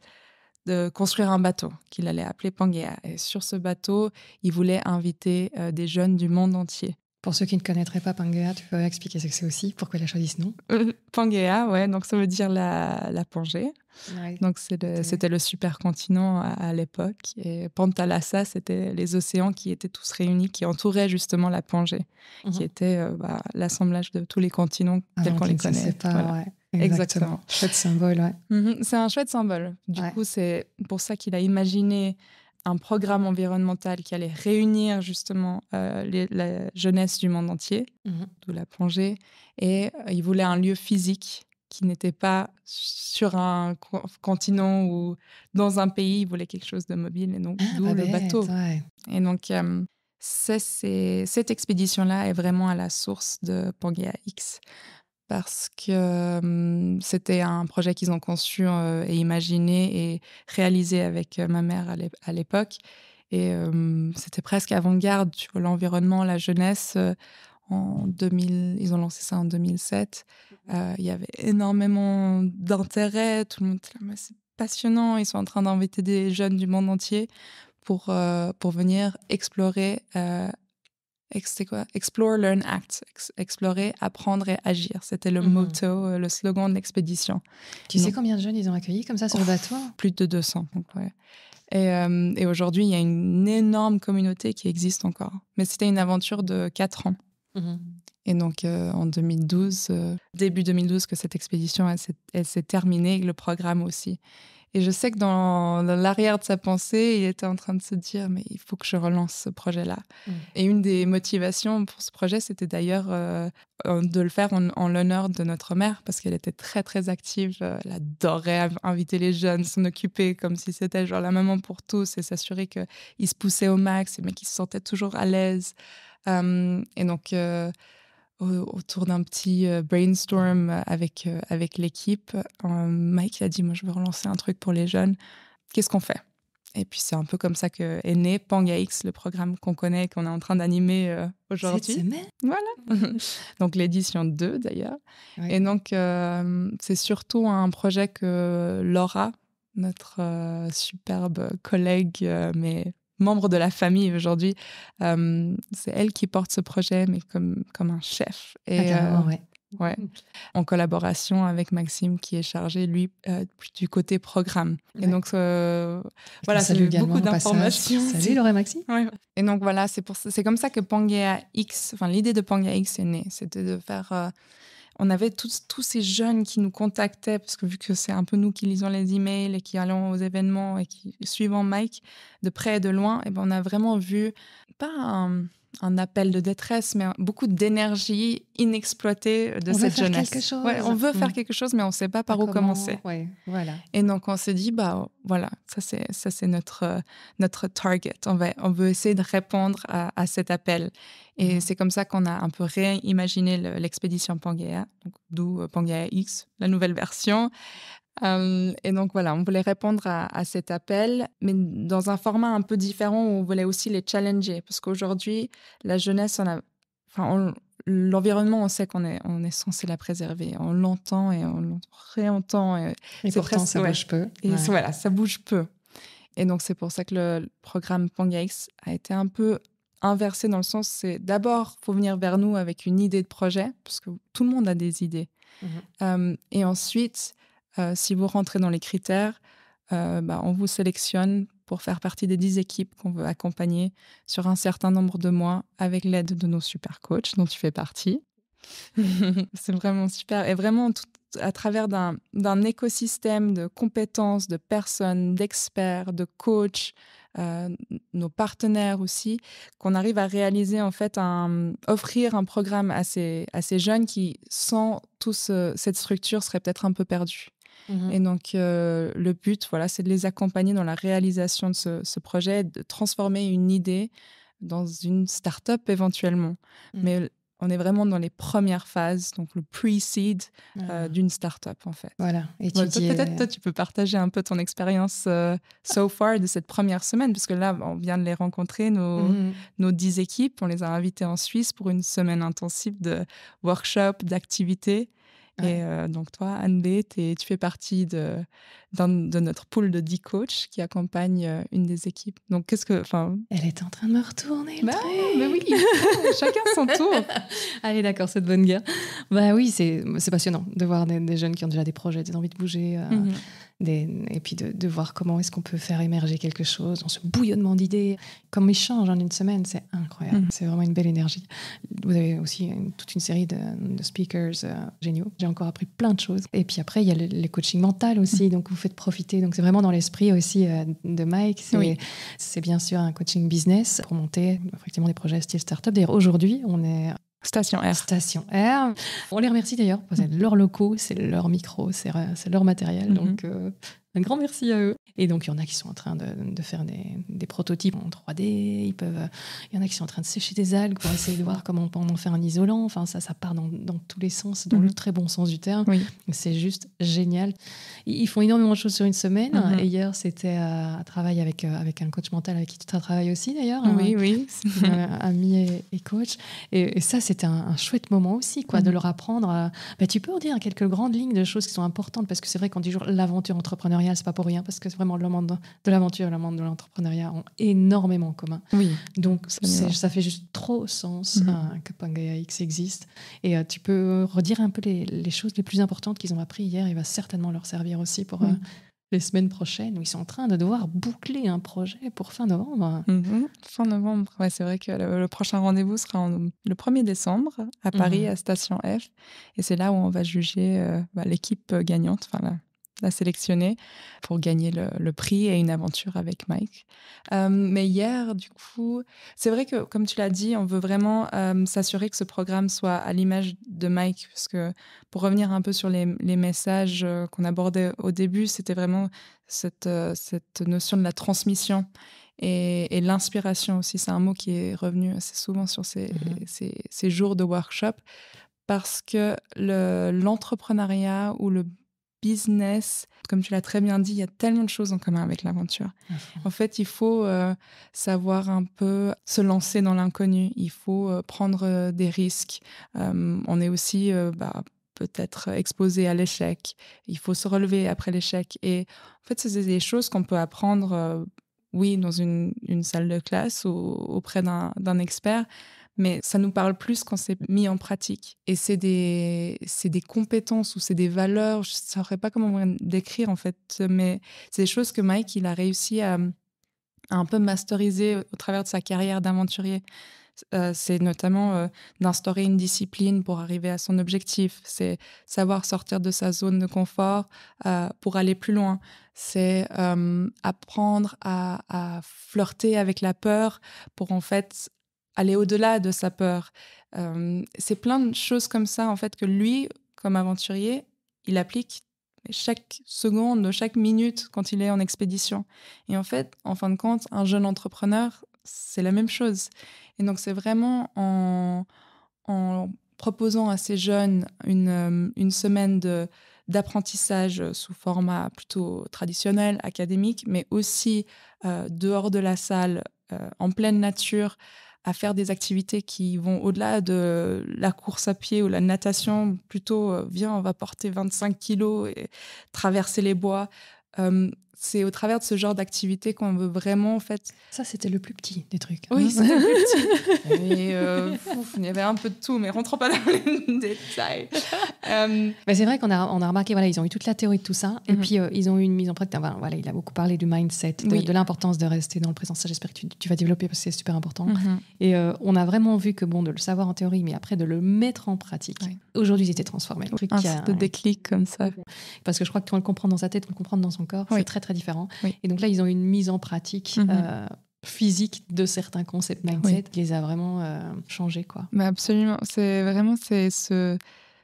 B: construire un bateau qu'il allait appeler Pangea. Et sur ce
A: bateau, il voulait inviter euh, des jeunes du monde entier pour ceux qui ne connaîtraient pas Pangaea, tu peux expliquer ce que c'est aussi, pourquoi la choisi ce nom
B: euh, ouais, donc ça veut dire la, la Pangée. donc c'était le supercontinent à, à l'époque. Et Pantalassa, c'était les océans qui étaient tous réunis, qui entouraient justement la Pangée, qui mhm. était euh, bah, l'assemblage de tous les continents ah, tels qu'on les connaît. Pas, voilà. Exactement. Exactement. Chouette symbole, ouais. Mhm, c'est un chouette symbole. Du coup, c'est pour ça qu'il a imaginé un programme environnemental qui allait réunir justement euh, la jeunesse du monde entier, mhm. d'où la plongée, et euh, il voulait un lieu physique qui n'était pas sur un continent ou dans un pays, il voulait quelque chose de mobile, et donc ah, d'où le bateau. Et donc, euh, cette expédition-là est vraiment à la source de Pangea X parce que c'était un projet qu'ils ont conçu et imaginé et réalisé avec ma mère à l'époque. Et c'était presque avant-garde, tu l'environnement, la jeunesse en 2000, ils ont lancé ça en 2007. Mmh euh, il y avait énormément d'intérêt, tout le monde était là, c'est passionnant, ils sont en train d'inviter des jeunes du monde entier pour, pour venir explorer quoi Explore, Learn, Act. explorer, apprendre et agir. C'était le mhm. motto, euh, le slogan de l'expédition. Tu sais combien
A: de jeunes ils ont accueilli comme ça sur le bateau
B: Plus de 200. Donc, Et, euh, et aujourd'hui, il y a une énorme communauté qui existe encore. Mais c'était une aventure de 4 ans. Mhm. Et donc euh, en 2012, début 2012, que cette expédition elle, s'est terminée, le programme aussi. Et je sais que dans, l'arrière de sa pensée, il était en train de se dire, mais il faut que je relance ce projet-là. Mm. Et une des motivations pour ce projet, c'était d'ailleurs euh, de le faire en, l'honneur de notre mère, parce qu'elle était très, très active. Euh, elle adorait inviter les jeunes, s'en occuper comme si c'était genre la maman pour tous et s'assurer qu'ils se poussaient au max, mais qu'ils se sentaient toujours à l'aise. Euh, et donc autour d'un petit euh, brainstorm euh, avec, euh, avec l'équipe, Mike a dit, moi je veux relancer un truc pour les jeunes, qu'est-ce qu'on fait et puis c'est un peu comme ça que est né PangaX, le programme qu'on connaît, qu'on est en train d'animer aujourd'hui. Voilà. donc l'édition 2 d'ailleurs. Et donc c'est surtout un projet que Laura, notre superbe collègue, mais membre de la famille aujourd'hui. Euh, c'est elle qui porte ce projet, mais comme, comme un chef. Et, ah, euh, ouais. En collaboration avec Maxime, qui est chargé, lui, euh, du côté programme. Et donc, voilà, c'est beaucoup d'informations. Salut, Laura Maxime. Et donc, voilà, c'est comme ça que Pangea X, enfin, l'idée de Pangea X est née. C'était de faire on avait tous, tous ces jeunes qui nous contactaient, parce que vu que c'est un peu nous qui lisons les emails et qui allons aux événements et qui suivons Mike de près et de loin, et eh ben on a vraiment vu, pas un, un appel de détresse, mais beaucoup d'énergie inexploitée de on cette jeunesse. Quelque chose. on veut faire mm. quelque chose, mais on ne sait pas par où commencer. voilà. Et donc on s'est dit, bah voilà, ça c'est ça c'est notre notre target. On va on veut essayer de répondre à, cet appel. Et mm. c'est comme ça qu'on a un peu réimaginé l'expédition Pangaea, d'où euh, Pangaea X, la nouvelle version, et donc voilà, on voulait répondre à, cet appel, mais dans un format un peu différent où on voulait aussi les challenger, parce qu'aujourd'hui, la jeunesse, on a, enfin, l'environnement, on sait qu'on est, on est censé la préserver, on l'entend et on le réentend. Et, et pourtant, ça bouge peu. Et voilà, ça bouge peu. Et donc c'est pour ça que le, programme Pangex a été un peu inversé dans le sens, c'est d'abord, il faut venir vers nous avec une idée de projet, parce que tout le monde a des idées. Mmh et ensuite, euh, si vous rentrez dans les critères, euh, bah, on vous sélectionne pour faire partie des 10 équipes qu'on veut accompagner sur un certain nombre de mois avec l'aide de nos super coachs dont tu fais partie. c'est vraiment super. Et vraiment, à travers d'un écosystème de compétences, de personnes, d'experts, de coachs, euh, nos partenaires aussi, qu'on arrive à réaliser en fait, un, offrir un programme à ces, jeunes qui, sans toute cette structure, seraient peut-être un peu perdus. Mhm. Et donc, euh, le but, voilà, c'est de les accompagner dans la réalisation de ce, projet, de transformer une idée dans une start-up éventuellement. Mm. Mais on est vraiment dans les premières phases, donc le pre-seed euh, ah. d'une start-up en fait. Voilà. Et tu Peut-être euh toi, tu peux partager un peu ton expérience so ah. far de cette première semaine, parce que là, on vient de les rencontrer, nos, mm-hmm. dix 10 équipes. On les a invités en Suisse pour une semaine intensive de workshops, d'activités. Et euh, donc toi, Anne bé tu fais partie de, de notre pool de 10 coachs qui accompagnent euh, une des équipes. Donc qu'est-ce que... enfin, Elle
A: est en train de me retourner. Bah oui, chacun son tour. Allez, d'accord, cette bonne guerre. Bah oui, c'est passionnant de voir des, jeunes qui ont déjà des projets, des envies de bouger. Euh, mmh et puis de, voir comment est-ce qu'on peut faire émerger quelque chose dans ce bouillonnement d'idées. Comme ils en une semaine, c'est incroyable. Mm. C'est vraiment une belle énergie. Vous avez aussi toute une série de, speakers euh, géniaux. J'ai encore appris plein de choses. Et puis après, il y a le, les coachings mental aussi. Mm. Donc vous faites profiter. Donc c'est vraiment dans l'esprit aussi euh, de Mike. C'est bien sûr un coaching business pour monter effectivement des projets style startup. D'ailleurs, aujourd'hui, on est Station R. Station R. On les remercie d'ailleurs, c'est leurs locaux, c'est leur micro, c'est leur matériel. Mm-hmm. Donc, euh, un grand merci à eux. Et donc, il y en a qui sont en train de, faire des, prototypes en 3D. Ils peuvent, euh, il y en a qui sont en train de sécher des algues pour essayer de voir comment on peut en faire un isolant. Enfin, ça, ça part dans, tous les sens, dans le mhm. très bon sens du terme. C'est juste génial. Ils font énormément de choses sur une semaine. Mhm. Et hier, c'était euh, un travail avec, euh, avec un coach mental avec qui tu travailles aussi, d'ailleurs. Oui, oui. ami et, coach. Et, ça, c'était un, chouette moment aussi, quoi, de mhm. leur apprendre. Bah, tu peux en dire quelques grandes lignes de choses qui sont importantes, parce que c'est vrai qu'on dit toujours l'aventure entrepreneuriale c'est pas pour rien, parce que vraiment le monde de l'aventure et le monde de l'entrepreneuriat ont énormément en commun. Oui. Donc ça fait juste trop sens mhm. euh, que Pangea X existe. Et euh, tu peux redire un peu les, choses les plus importantes qu'ils ont appris hier, il va certainement leur servir aussi pour. Euh, les semaines prochaines où ils sont en train de devoir boucler un projet pour fin novembre. Mhm.
B: fin novembre, ouais, c'est vrai que le, prochain rendez-vous sera le 1er décembre à Paris, mhm. à Station F. Et c'est là où on va juger bah, l'équipe gagnante, enfin la sélectionner pour gagner le, prix et une aventure avec Mike. Euh, mais hier, du coup, c'est vrai que, comme tu l'as dit, on veut vraiment euh, s'assurer que ce programme soit à l'image de Mike, parce que pour revenir un peu sur les, messages euh, qu'on abordait au début, c'était vraiment cette, cette notion de la transmission et, l'inspiration aussi. C'est un mot qui est revenu assez souvent sur ces, mm-hmm. jours de workshop, parce que l'entrepreneuriat ou le business. Comme tu l'as très bien dit, il y a tellement de choses en commun avec l'aventure. En fait, il faut euh, savoir un peu se lancer dans l'inconnu. Il faut euh, prendre euh, des risques. on est aussi bah, peut-être exposé à l'échec. Il faut se relever après l'échec. Et en fait, c'est des choses qu'on peut apprendre, oui, dans une, salle de classe ou auprès d'un expert mais ça nous parle plus quand c'est mis en pratique. Et c'est des, des compétences ou c'est des valeurs, je ne saurais pas comment décrire en fait, mais c'est des choses que Mike, il a réussi à, un peu masteriser au travers de sa carrière d'aventurier. Euh, c'est notamment euh, d'instaurer une discipline pour arriver à son objectif, c'est savoir sortir de sa zone de confort euh, pour aller plus loin, c'est apprendre à, flirter avec la peur pour en fait aller au-delà de sa peur. c'est plein de choses comme ça, en fait, que lui, comme aventurier, il applique chaque seconde, chaque minute quand il est en expédition. Et en fait, en fin de compte, un jeune entrepreneur, c'est la même chose. Et donc, c'est vraiment en, proposant à ces jeunes une, semaine d'apprentissage sous format plutôt traditionnel, académique, mais aussi dehors de la salle, en pleine nature, à faire des activités qui vont au-delà de la course à pied ou la natation, plutôt, euh, viens, on va porter 25 kilos et traverser les bois. Euh, c'est au travers de ce genre d'activité qu'on veut vraiment en fait. Ça, c'était le plus petit des trucs. Oui, hein. c'était le plus petit. Euh, il y avait un peu de tout, mais rentrons pas dans les détails. Mais
A: euh, bah, c'est vrai qu'on a, on a remarqué, voilà, ils ont eu toute la théorie de tout ça, et mhm. puis euh, ils ont eu une mise en pratique. voilà, il a beaucoup parlé du mindset, de, l'importance de rester dans le présent. Ça, j'espère que tu, vas développer parce que c'est super important. Mhm. Et on a vraiment vu que bon, de le savoir en théorie, mais après de le mettre en pratique. Aujourd'hui, ils étaient transformé. un truc un, a, de déclic comme ça. Parce que je crois que quand on le comprend dans sa tête, on le comprend dans son corps. très très différents. Et donc là, ils ont une mise en pratique. Mhm. Euh, physique de certains concepts mindset qui les a vraiment changé euh, changés quoi.
B: Mais absolument, c'est vraiment c'est ce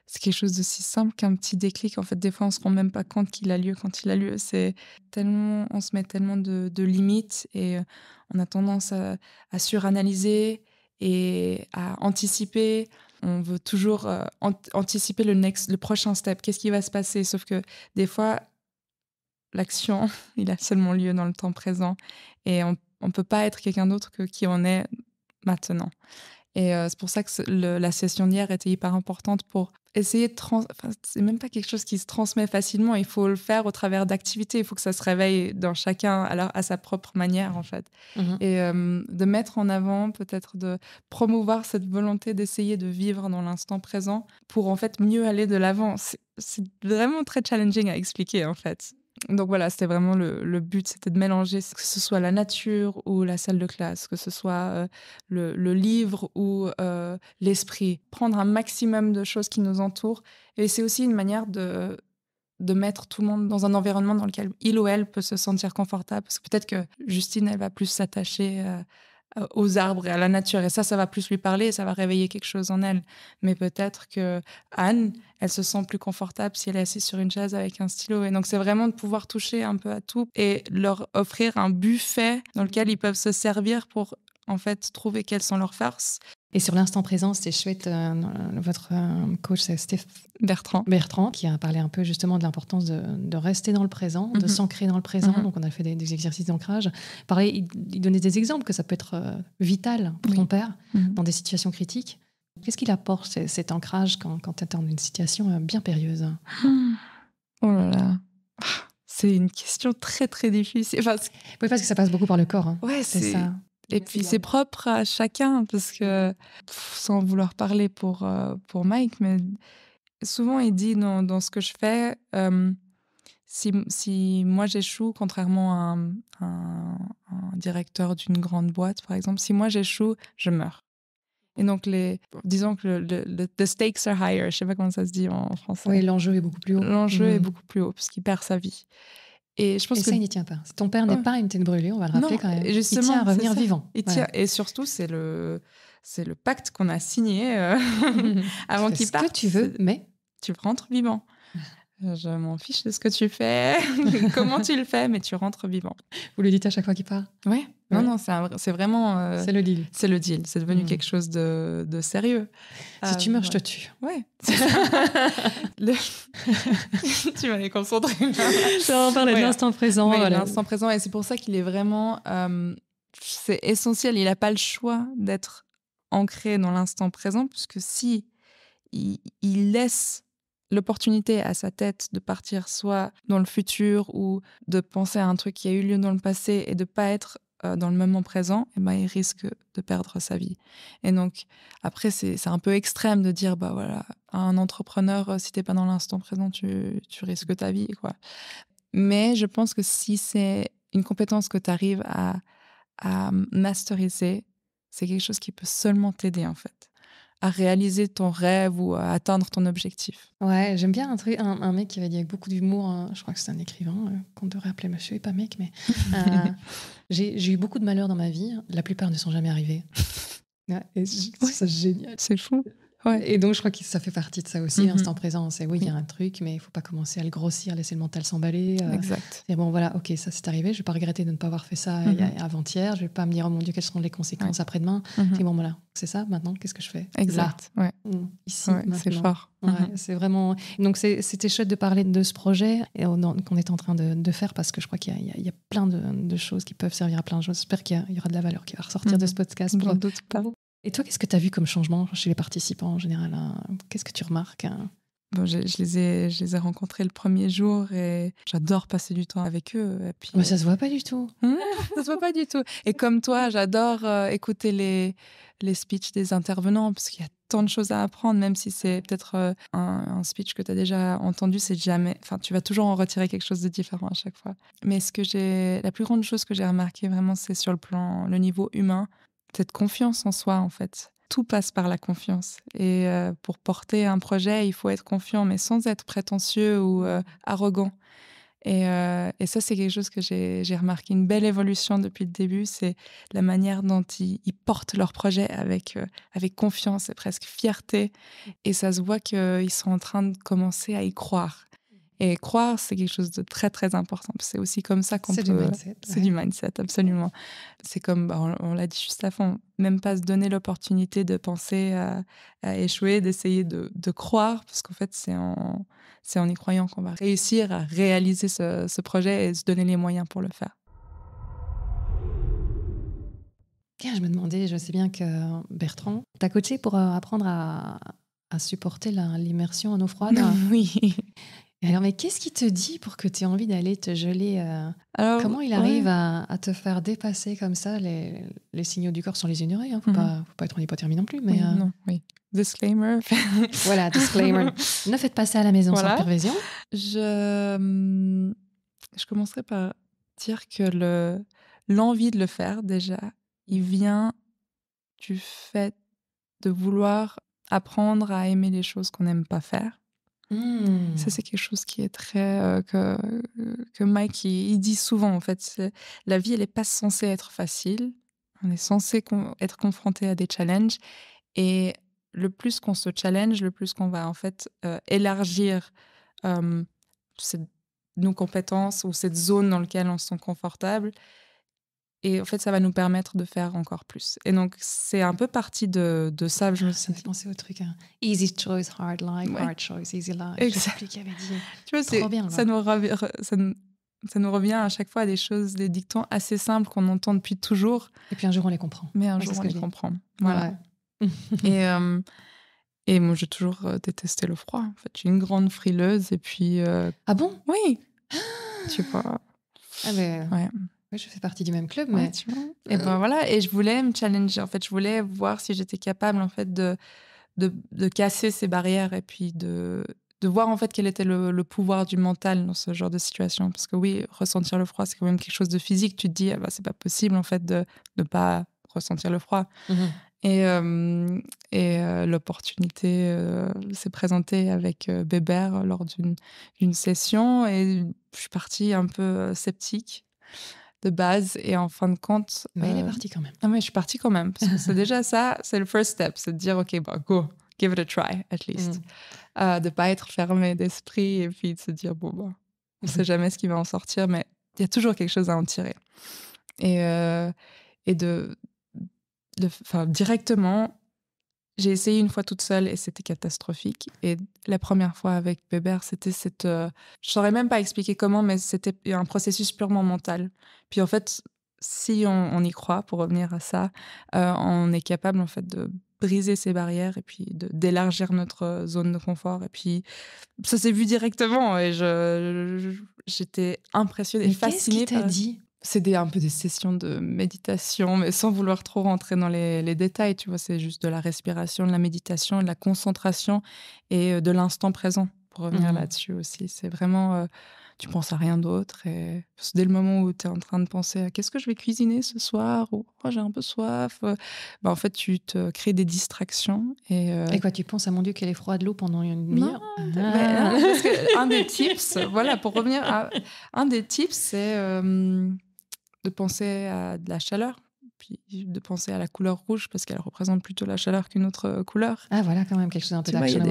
B: c'est quelque chose de si simple qu'un petit déclic. En fait, des fois, on se rend même pas compte qu'il a lieu quand il a lieu. C'est tellement, on se met tellement de, limites et euh, on a tendance à, suranalyser et à anticiper. On veut toujours anticiper le next, le prochain step. Qu'est-ce qui va se passer Sauf que des fois, l'action, il a seulement lieu dans le temps présent. Et on ne peut pas être quelqu'un d'autre que qui on est maintenant. Et euh, c'est pour ça que la session d'hier était hyper importante pour essayer de trans... Enfin, c'est même pas quelque chose qui se transmet facilement. Il faut le faire au travers d'activités. Il faut que ça se réveille dans chacun à, à sa propre manière, en fait. Mmh et euh, de mettre en avant, peut-être de promouvoir cette volonté d'essayer de vivre dans l'instant présent pour, en fait, mieux aller de l'avant. C'est vraiment très challenging à expliquer, en fait donc voilà, c'était vraiment le, but, c'était de mélanger que ce soit la nature ou la salle de classe, que ce soit euh, le, livre ou euh, l'esprit, prendre un maximum de choses qui nous entourent. Et c'est aussi une manière de, mettre tout le monde dans un environnement dans lequel il ou elle peut se sentir confortable. Parce que peut-être que Justine, elle va plus s'attacher. Euh, euh, aux arbres et à la nature. Et ça, ça va plus lui parler ça va réveiller quelque chose en elle. Mais peut-être que Anne, elle se sent plus confortable si elle est assise sur une chaise avec un stylo. Et donc, c'est vraiment de pouvoir toucher un peu à tout et leur offrir un buffet dans lequel ils peuvent se servir pour
A: en fait trouver quelles sont leurs farces. Et sur l'instant présent, c'est chouette, euh, votre euh, coach, c'est Bertrand. Bertrand, qui a parlé un peu justement de l'importance de, rester dans le présent, de mhm. s'ancrer dans le présent. Mhm. Donc, on a fait des, exercices d'ancrage. Pareil, il, donnait des exemples que ça peut être euh, vital pour ton père mhm. dans des situations critiques. Qu'est-ce qu'il apporte cet ancrage quand, tu es dans une situation bien périlleuse Oh là là ah, c'est une question très très difficile. oui, parce que ça passe beaucoup par le corps. Hein. Ouais, c'est ça. Et puis c'est
B: propre à chacun, parce que, sans vouloir parler pour, euh, pour Mike, mais souvent il dit dans, dans ce que je fais, si, si, moi j'échoue, contrairement à un, directeur d'une grande boîte, par exemple, si moi j'échoue, je meurs. Et donc, les, disons que le, the stakes are higher, je ne sais pas comment ça se dit en français. Oui, l'enjeu est beaucoup plus haut. L'enjeu est mmh. beaucoup plus haut, parce qu'il perd sa vie.
A: Et je pense que ça, il n'y tient pas. ton père n'est oh. pas une tête brûlée, on va le rappeler quand même. il tient à revenir vivant.
B: Et surtout, c'est le, c'est le pacte qu'on a signé euh, avant qu'il parte. Ce que tu veux, mais tu rentres vivant. Je m'en fiche de ce que tu fais, comment tu le fais, mais tu rentres vivant. Vous le dites à chaque fois qu'il part ouais. Non, non, c'est vraiment. Euh, c'est le deal. C'est le deal. C'est devenu mm. quelque chose de, de sérieux. Si tu meurs, je te euh, tue. Ouais. tu m'avais concentrer. Ça, on parlait de l'instant présent. L'instant présent. Et c'est pour ça qu'il est vraiment. Euh, c'est essentiel. Il n'a pas le choix d'être ancré dans l'instant présent, puisque si il laisse l'opportunité à sa tête de partir soit dans le futur ou de penser à un truc qui a eu lieu dans le passé et de pas être euh, dans le moment présent, et eh ben, il risque de perdre sa vie. Et donc, après, c'est un peu extrême de dire, bah voilà, un entrepreneur, si euh, si t'es pas dans l'instant présent, tu, risques ta vie, quoi. Mais je pense que si c'est une compétence que tu arrives à masteriser, c'est quelque chose qui peut seulement t'aider, en fait à réaliser ton rêve ou à atteindre
A: ton objectif. Ouais, j'aime bien un, truc, un, mec qui va dire avec beaucoup d'humour, hein. je crois que c'est un écrivain euh, qu'on devrait appeler monsieur et pas mec, mais euh, j'ai eu beaucoup de malheurs dans ma vie, la plupart ne sont jamais arrivés. Ouais, génial. C'est fou et donc je crois que ça fait partie de ça aussi, l'instant hein, présent. Mhm. C'est oui, il y a mhm. un truc, mais il faut pas commencer à le grossir, laisser le mental s'emballer. Euh, exact. Et bon, voilà, ok, ça c'est arrivé. Je vais pas regretter de ne pas avoir fait ça mhm. euh, avant-hier. Je vais pas me dire oh mon dieu, quelles seront les conséquences après-demain. C'est Et bon, voilà, c'est ça. Maintenant, qu'est-ce que je fais Exact. Ici, C'est fort. C'est vraiment. Donc c'était chouette de parler de ce projet qu'on est en train de, faire parce que je crois qu'il y, a plein de, choses qui peuvent servir à plein de choses. J'espère qu'il y, aura de la valeur qui va ressortir de ce podcast. Pour... d'autres. Et toi, qu'est-ce que tu as vu comme changement chez les participants en général hein Qu'est-ce que tu remarques hein Bon, je, les ai, les ai rencontrés le premier jour et j'adore passer du temps avec eux. Et puis... Mais ça se voit pas du tout.
B: ça se voit pas du tout. Et comme toi, j'adore euh, écouter les, speeches des intervenants parce qu'il y a tant de choses à apprendre, même si c'est peut-être euh, un, speech que tu as déjà entendu, c'est jamais. Enfin, tu vas toujours en retirer quelque chose de différent à chaque fois. Mais ce que j'ai, la plus grande chose que j'ai remarqué vraiment, c'est sur le plan, le niveau humain cette confiance en soi, en fait. Tout passe par la confiance. Et euh, pour porter un projet, il faut être confiant, mais sans être prétentieux ou euh, arrogant. Euh, et, ça, c'est quelque chose que j'ai remarqué, une belle évolution depuis le début, c'est la manière dont ils, portent leur projet avec, avec confiance et presque fierté. Et ça se voit qu'ils sont en train de commencer à y croire. Et croire, c'est quelque chose de très, très important. C'est aussi comme ça qu'on peut... C'est du mindset. C'est du mindset, absolument. C'est comme, bah, on, l'a dit juste à fond, même pas se donner l'opportunité de penser à, échouer, d'essayer de, croire, parce qu'en fait, c'est en, c'est en y croyant qu'on va réussir à réaliser ce, projet
A: et se donner les moyens pour le faire. je me demandais, je sais bien que Bertrand t'a coaché pour euh, apprendre à, à supporter l'immersion en eau froide. oui alors, mais qu'est-ce qui te dit pour que tu aies envie d'aller te geler euh, alors, Comment il arrive à, te faire dépasser comme ça les, signaux du corps sont les ignorer hein. faut, pas, mhm. faut pas être en hypothermie non plus. Mais, euh, non, Disclaimer. voilà, disclaimer. ne faites pas ça à la maison sans perversion. Hmm, je,
B: commencerai par dire que le, l'envie de le faire, déjà, il vient du fait de vouloir apprendre à aimer les choses qu'on n'aime pas faire. Mmh. Ça, c'est quelque chose qui est très. Euh, que, que Mike il, dit souvent, en fait. La vie, elle n'est pas censée être facile. On est censé être confronté à des challenges. Et le plus qu'on se challenge, le plus qu'on va, en fait, euh, élargir euh, nos compétences ou cette zone dans laquelle on se sent confortable, et en fait, ça va nous permettre de faire encore plus. Et donc, c'est un peu parti de, de ça. Je me ah, suis penser au truc hein. easy choice, hard life, hard
A: choice, easy life. exactement Je Tu ça,
B: nous revient, ça, nous revient à chaque fois à des choses, des dictons assez simples qu'on entend depuis toujours. Et puis un jour, on les comprend. Mais un jour, on les comprend. Voilà. et, euh, et moi, j'ai toujours euh, détesté le froid. En fait, je suis une grande frileuse. Et puis. Euh ah bon Oui. tu vois.
A: Ah ben, Ouais je fais partie du même club, mais Et ben euh, voilà, et je voulais me challenger.
B: En fait, je voulais voir si j'étais capable en fait de, de, de, casser ces barrières et puis de, de voir en fait quel était le, pouvoir du mental dans ce genre de situation. Parce que oui, ressentir le froid, c'est quand même quelque chose de physique. Tu te dis, ah ben, c'est pas possible en fait de ne pas ressentir le froid. Mmh et, euh, et euh, l'opportunité s'est présentée avec Bébert lors d'une session et je suis partie un peu sceptique de base. Et en fin de compte. Mais il est euh, parti quand même. Ah, mais je suis partie quand même. Parce que c'est déjà ça, c'est le first step. C'est de dire, OK, bah, go, give it a try, at least. Mm. Euh, de ne pas être fermé d'esprit et puis de se dire, bon, bah, on ne sait jamais ce qui va en sortir, mais il y a toujours quelque chose à en tirer. Et, euh, et de, Enfin, directement j'ai essayé une fois toute seule et c'était catastrophique. Et la première fois avec Bébert, c'était cette. Euh, je saurais même pas expliquer comment, mais c'était un processus purement mental. Puis en fait, si on, y croit, pour revenir à ça, euh, on est capable en fait de briser ces barrières et puis d'élargir notre euh, zone de confort. Et puis, ça s'est vu directement et j'étais impressionnée, et fascinée. Qu'est-ce dit c'est un peu des sessions de méditation, mais sans vouloir trop rentrer dans les, détails, tu vois, c'est juste de la respiration, de la méditation, de la concentration et euh, de l'instant présent, pour revenir mmh. là-dessus aussi. C'est vraiment, euh, tu penses à rien d'autre, et dès le moment où tu es en train de penser à qu'est-ce que je vais cuisiner ce soir, ou oh, j'ai un peu soif, euh,
A: bah, en fait, tu te crées des distractions. Et, et quoi, tu penses à mon Dieu qu'elle est froide l'eau pendant une demi-heure bah, bah, ah.
B: Un des tips, voilà, pour revenir à un des tips, c'est de penser à de la chaleur, puis de penser à la couleur rouge parce qu'elle représente plutôt la chaleur qu'une autre euh, couleur. Ah voilà, quand même quelque chose d'intéressant euh,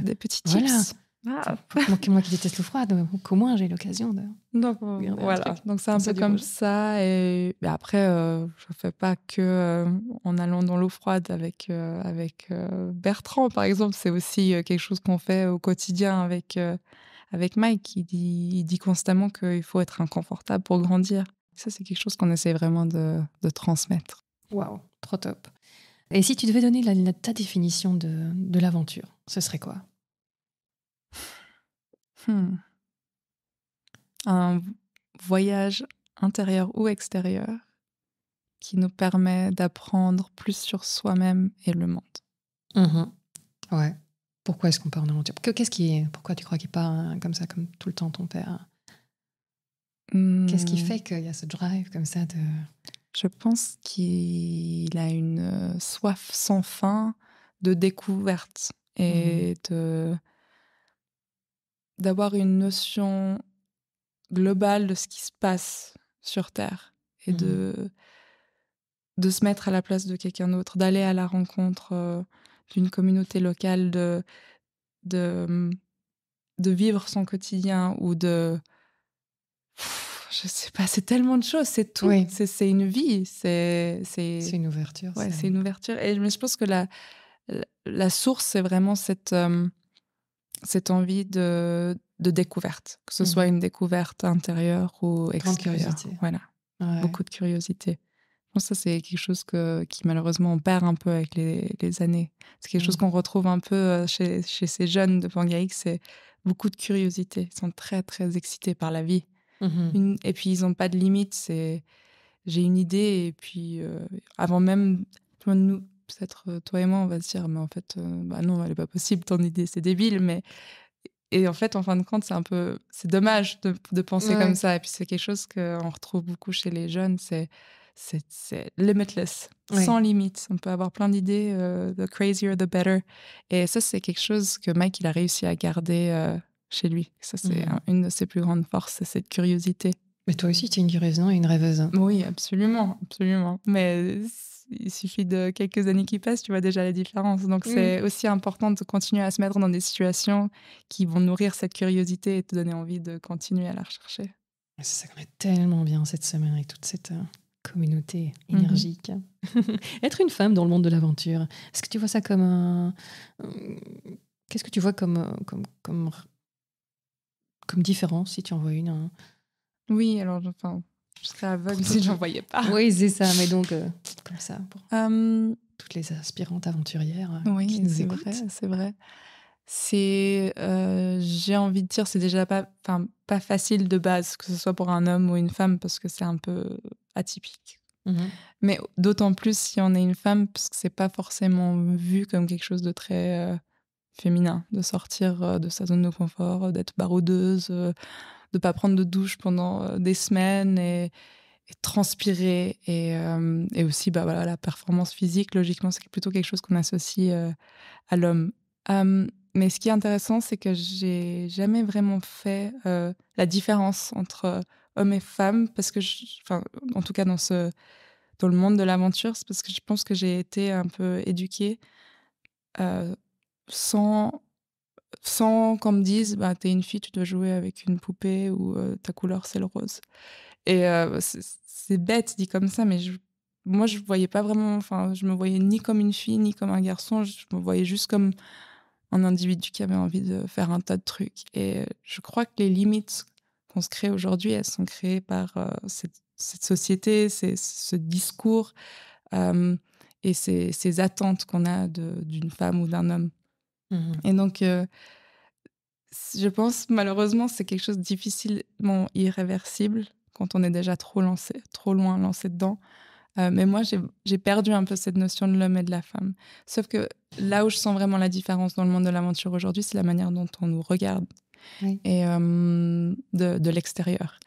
B: des petits
A: tips. moi, qui déteste le froid, euh, au moins j'ai l'occasion de. Donc voilà, donc c'est un peu comme
B: ça. Et après, je ne fais pas que en allant dans l'eau froide avec, avec Bertrand, par exemple. C'est aussi quelque chose qu'on fait au quotidien avec, avec Mike. dit, il dit constamment qu'il faut être inconfortable pour grandir. Ça, c'est quelque chose qu'on essaie vraiment de, transmettre.
A: Waouh, trop top. Et si tu devais donner ta définition de, l'aventure, ce serait quoi hmm. Un
B: voyage intérieur ou extérieur qui nous permet
A: d'apprendre plus sur soi-même et le monde. Mmh ouais. Pourquoi est-ce qu'on part en aventure Qu'est-ce qui Pourquoi tu crois qu'il pas hein, comme ça, comme tout le temps ton père Qu'est-ce qui hmm. fait qu'il y a ce drive comme ça de... Je pense qu'il
B: a une euh, soif sans fin de découverte et mmh. de d'avoir une notion globale de ce qui se passe sur Terre et de mmh. de se mettre à la place de quelqu'un d'autre, d'aller à la rencontre euh, d'une communauté locale, de, de, mmh, de vivre son quotidien ou de je sais pas, c'est tellement de choses, c'est tout. C'est une vie, c'est. C'est une ouverture. c'est une ouverture. Et mais je pense que la, la source, c'est vraiment cette, euh, cette envie de, de découverte, que ce soit mhm. une découverte intérieure ou extérieure. Voilà. Beaucoup de curiosité. Je pense ça, c'est quelque chose que, qui, malheureusement, on perd un peu avec les, les années. C'est quelque chose mhm. qu'on retrouve un peu euh, chez, chez ces jeunes de Pangaïque, c'est beaucoup de curiosité. Ils sont très, très excités par la vie. Mmh et puis, ils n'ont pas de limite. C'est... J'ai une idée, et puis euh, avant même, nous, peut-être euh, toi et moi, on va se dire, mais en fait, euh, bah non, elle n'est pas possible, ton idée, c'est débile, mais. Et en fait, en fin de compte, c'est un peu, c'est dommage de, penser comme ça. Et puis c'est quelque chose qu'on retrouve beaucoup chez les jeunes, c'est, c'est, limitless, sans limite. On peut avoir plein d'idées, the crazier the better. Et ça, c'est quelque chose que Mike il a réussi à garder chez lui. Ça, c'est une de ses plus grandes forces, cette curiosité. Mais toi aussi, tu es une curieuse et une rêveuse. Oui, absolument, absolument. Mais il suffit de quelques années qui passent, tu vois déjà la différence. Donc, mm. c'est aussi important de continuer à se mettre dans des situations qui vont nourrir cette curiosité et te donner envie de continuer à la rechercher.
A: Ça connaît tellement bien cette semaine avec toute cette euh, communauté mhm. énergique. Être une femme dans le monde de l'aventure, est-ce que tu vois ça comme un... Euh, qu'est-ce que tu vois comme, euh, comme, comme comme différence si tu en vois une
B: Oui, alors enfin, je serais aveugle si j'en voyais pas. Oui, c'est ça, mais donc euh, comme ça.
A: Euh, toutes les aspirantes aventurières euh, qui nous écoutent.
B: C'est vrai. C'est, j'ai envie de dire, c'est déjà pas, pas facile de base, que ce soit pour un homme ou une femme, parce que c'est un peu atypique. Mmh mais d'autant plus si on est une femme, parce que c'est pas forcément vu comme quelque chose de très féminin, de sortir euh, de sa zone de confort, euh, d'être baroudeuse, euh, de ne pas prendre de douche pendant des semaines et, transpirer et, aussi bah voilà la performance physique logiquement c'est plutôt quelque chose qu'on associe à l'homme mais ce qui est intéressant c'est que j'ai jamais vraiment fait la différence entre homme et femme parce que en tout cas dans ce dans le monde de l'aventure c'est parce que je pense que j'ai été un peu éduquée sans, sans qu'on me dise tu bah, T'es une fille, tu dois jouer avec une poupée ou euh, ta couleur, c'est le rose. Et euh, c'est bête dit comme ça, mais moi, je voyais pas vraiment. Enfin, je me voyais ni comme une fille, ni comme un garçon. Je me voyais juste comme un individu qui avait envie de faire un tas de trucs. Et euh, je crois que les limites qu'on se crée aujourd'hui, elles sont créées par cette, société, c'est ce discours et ces, ces attentes qu'on a d'une femme ou d'un homme. Mmh et donc, je pense, malheureusement, c'est quelque chose de difficilement irréversible quand on est déjà trop, lancé, trop loin lancé dedans. mais moi, j'ai perdu un peu cette notion de l'homme et de la femme. Sauf que là où je sens vraiment la différence dans le monde de l'aventure aujourd'hui, c'est la manière dont on nous regarde et de, l'extérieur.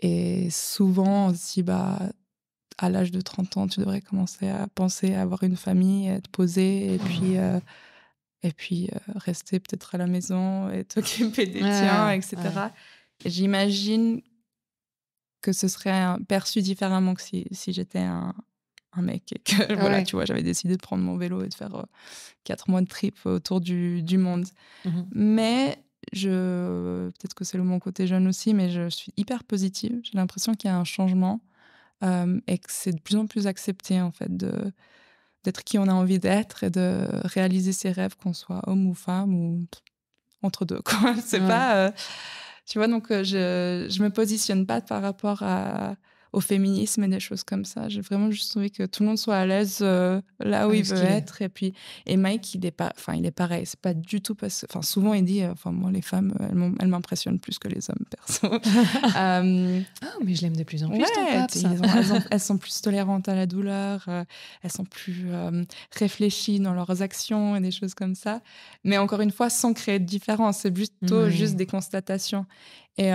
B: Et souvent, on bah, à l'âge de 30 ans, tu devrais commencer à penser à avoir une famille, à être poser et mmh puis et puis, euh, rester peut-être à la maison, et occupé des tiens, etc. J'imagine que ce serait perçu différemment que si, j'étais un, un, mec et que voilà, tu vois, j'avais décidé de prendre mon vélo et de faire euh, quatre mois de trip autour du, du monde. Mmh mais je peut-être que c'est le mon côté jeune aussi, mais je suis hyper positive. J'ai l'impression qu'il y a un changement euh, et que c'est de plus en plus accepté en fait de d'être qui on a envie d'être et de réaliser ses rêves, qu'on soit homme ou femme ou entre deux. Quoi. C'est pas. Euh, tu vois, donc euh, je, je me positionne pas par rapport à au féminisme et des choses comme ça. J'ai vraiment juste envie que tout le monde soit à l'aise euh, là où il veut être. Et puis, et Mike, il est, pas, enfin il est pareil. C'est pas du tout parce Enfin, souvent, il dit euh, enfin, moi, les femmes, elles m'impressionnent plus que les hommes, perso.
A: euh... Ah, mais je l'aime de plus en plus,
B: elles, sont plus tolérantes à la douleur, euh, elles sont plus réfléchies dans leurs actions et des choses comme ça. Mais encore une fois, sans créer de différence. C'est plutôt juste des constatations. Et,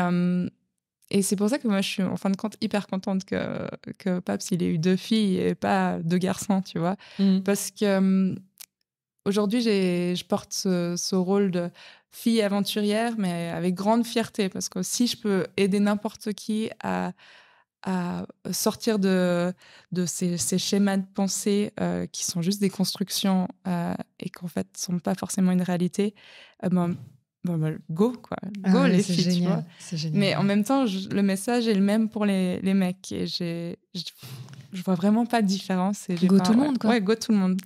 B: et c'est pour ça que moi, je suis en fin de compte hyper contente que, que Paps, il ait eu deux filles et pas deux garçons, tu vois. Mm. Parce que hum, aujourd'hui, je porte ce, rôle de fille aventurière, mais avec grande fierté, parce que si je peux aider n'importe qui à, à sortir de, de ces, ces, schémas de pensée euh, qui sont juste des constructions et euh, et qu'en fait ne sont pas forcément une réalité, euh, ben, bah, go quoi go ah les filles tu vois mais en même temps le message est le même pour les, les mecs et j'ai je, vois vraiment pas de différence go tout le monde quoi Oui, go tout le monde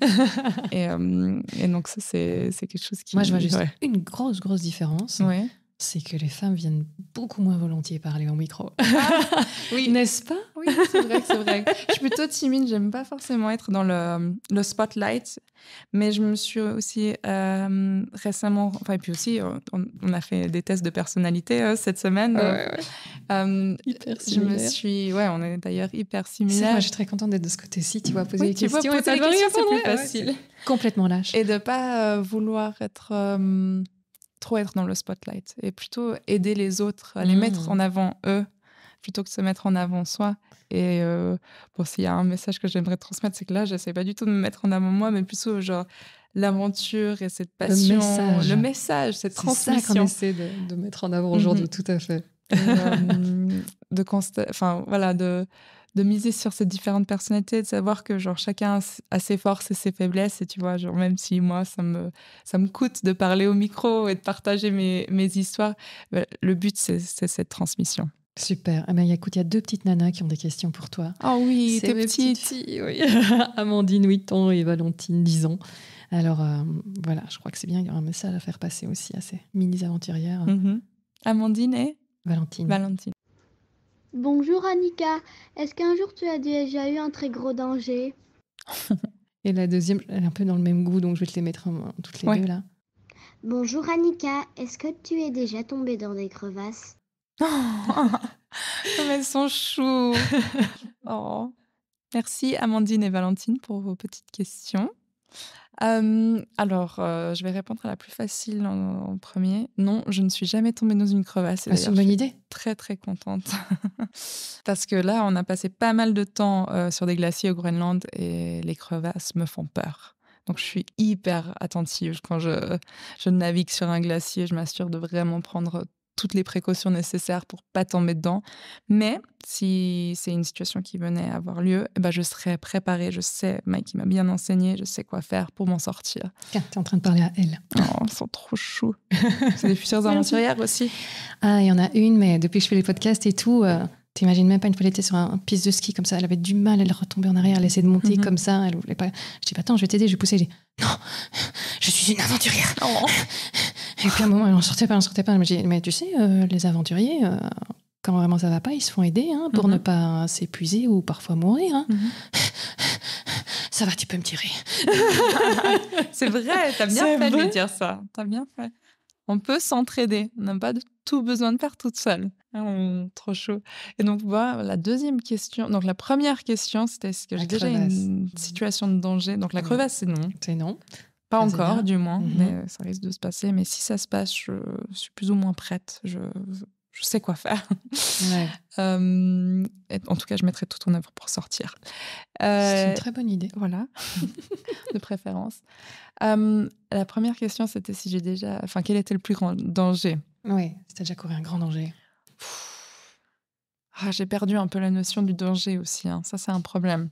B: et, donc ça c'est quelque chose qui moi je vois juste
A: une grosse grosse différence ouais c'est que les femmes viennent beaucoup moins volontiers parler en micro. Ah, oui. N'est-ce pas Oui, c'est vrai, c'est vrai. je suis plutôt timide, j'aime pas forcément être dans
B: le, le, spotlight, mais je me suis aussi euh, récemment, enfin, et puis aussi, euh, on, a fait des tests de personnalité euh, cette semaine. je me suis, ouais, on est d'ailleurs hyper similaire. Moi, je suis
A: très contente d'être de ce côté-ci, tu vois, poser des questions, c'est plus facile.
B: Complètement lâche. Et de pas vouloir être trop être dans le spotlight et plutôt aider les autres à les mmh. mettre en avant eux plutôt que de se mettre en avant soi. Et euh, bon, s'il y a un message que j'aimerais transmettre, c'est que là, j'essaie pas du tout de me mettre en avant moi, mais plutôt genre l'aventure et cette passion, le message, cette transmission. C'est
A: de, mettre en avant aujourd'hui, mmh. tout à fait. Euh,
B: de constat, enfin voilà, de de miser sur ces différentes personnalités, de savoir que genre chacun a ses forces et ses faiblesses. Et tu vois, genre même si moi ça me ça me coûte de parler au micro et de partager mes, mes histoires,
A: bah, le but c'est cette transmission. Super. Eh ben, écoute, il y a deux petites nanas qui ont des questions pour toi. Ah oh oui, tes petites. oui. Amandine, 8 ans, et Valentine, 10 ans. Alors, euh, voilà, je crois que c'est bien, il y a un message à faire passer aussi à ces mini-aventurières. Mm-hmm. Amandine et Valentine. Valentine.
B: Bonjour Annika, est-ce qu'un jour tu as déjà eu un très gros danger
A: Et la deuxième, elle est un peu dans le même goût, donc je vais te les mettre en, toutes les deux là.
B: Bonjour Annika, est-ce que tu es déjà tombée dans des crevasses Comme elles sont choues oh. Merci Amandine et Valentine pour vos petites questions alors, euh, je vais répondre à la plus facile en, premier. Non, je ne suis jamais tombée dans une crevasse. Ah, c'est une bonne idée. très très contente parce que là, on a passé pas mal de temps euh, sur des glaciers au Groenland et les crevasses me font peur. Donc, je suis hyper attentive quand je, je navigue sur un glacier. Je m'assure de vraiment prendre toutes les précautions nécessaires pour pas tomber dedans. Mais si c'est une situation qui venait à avoir lieu, eh ben je serais préparée. Je sais, Mike
A: m'a bien enseigné, je sais quoi faire pour m'en sortir. tu es en train de parler à elle. Oh, sont trop chaud c'est des futures aventurières aussi. Ah, il y en a une, mais depuis que je fais les podcasts et tout. tu euh, T'imagines même pas une fois, elle était sur un, piste de ski comme ça, elle avait du mal, elle retombait en arrière, elle essayait de monter mhm. comme ça, elle voulait pas. Je dis, bah, attends, je vais t'aider, je vais pousser. non, je suis une aventurière. non. Oh. Et puis un moment, elle n'en sortait pas, elle en sortait pas. me dit, mais tu sais, euh, les aventuriers, euh, quand vraiment ça va pas, ils se font aider hein, pour mhm. ne pas s'épuiser ou parfois mourir. Hein. Mhm. ça va, tu peux me tirer. c'est vrai, tu as bien fait de de dire ça.
B: bien fait. On peut s'entraider. On n'a pas de tout besoin de faire toute seule. Ah, trop chaud. Et donc, voilà, la deuxième question. Donc, la première question, c'était est-ce que j'ai déjà une situation de danger Donc, la crevasse, c'est non. C'est non. Pas encore, du moins, mhm. mais euh, ça risque de se passer. Mais si ça se passe, je, suis plus ou moins prête. Je, je sais quoi faire. Euh, en tout cas, je mettrai tout en œuvre pour sortir. Euh, c'est une très bonne idée. Voilà, de préférence. la première question, c'était si j'ai déjà. Enfin, quel était le plus grand danger
A: Oui, c'était déjà couru un grand danger. Ah,
B: j'ai perdu un peu la notion du danger aussi. Hein. Ça, c'est un problème.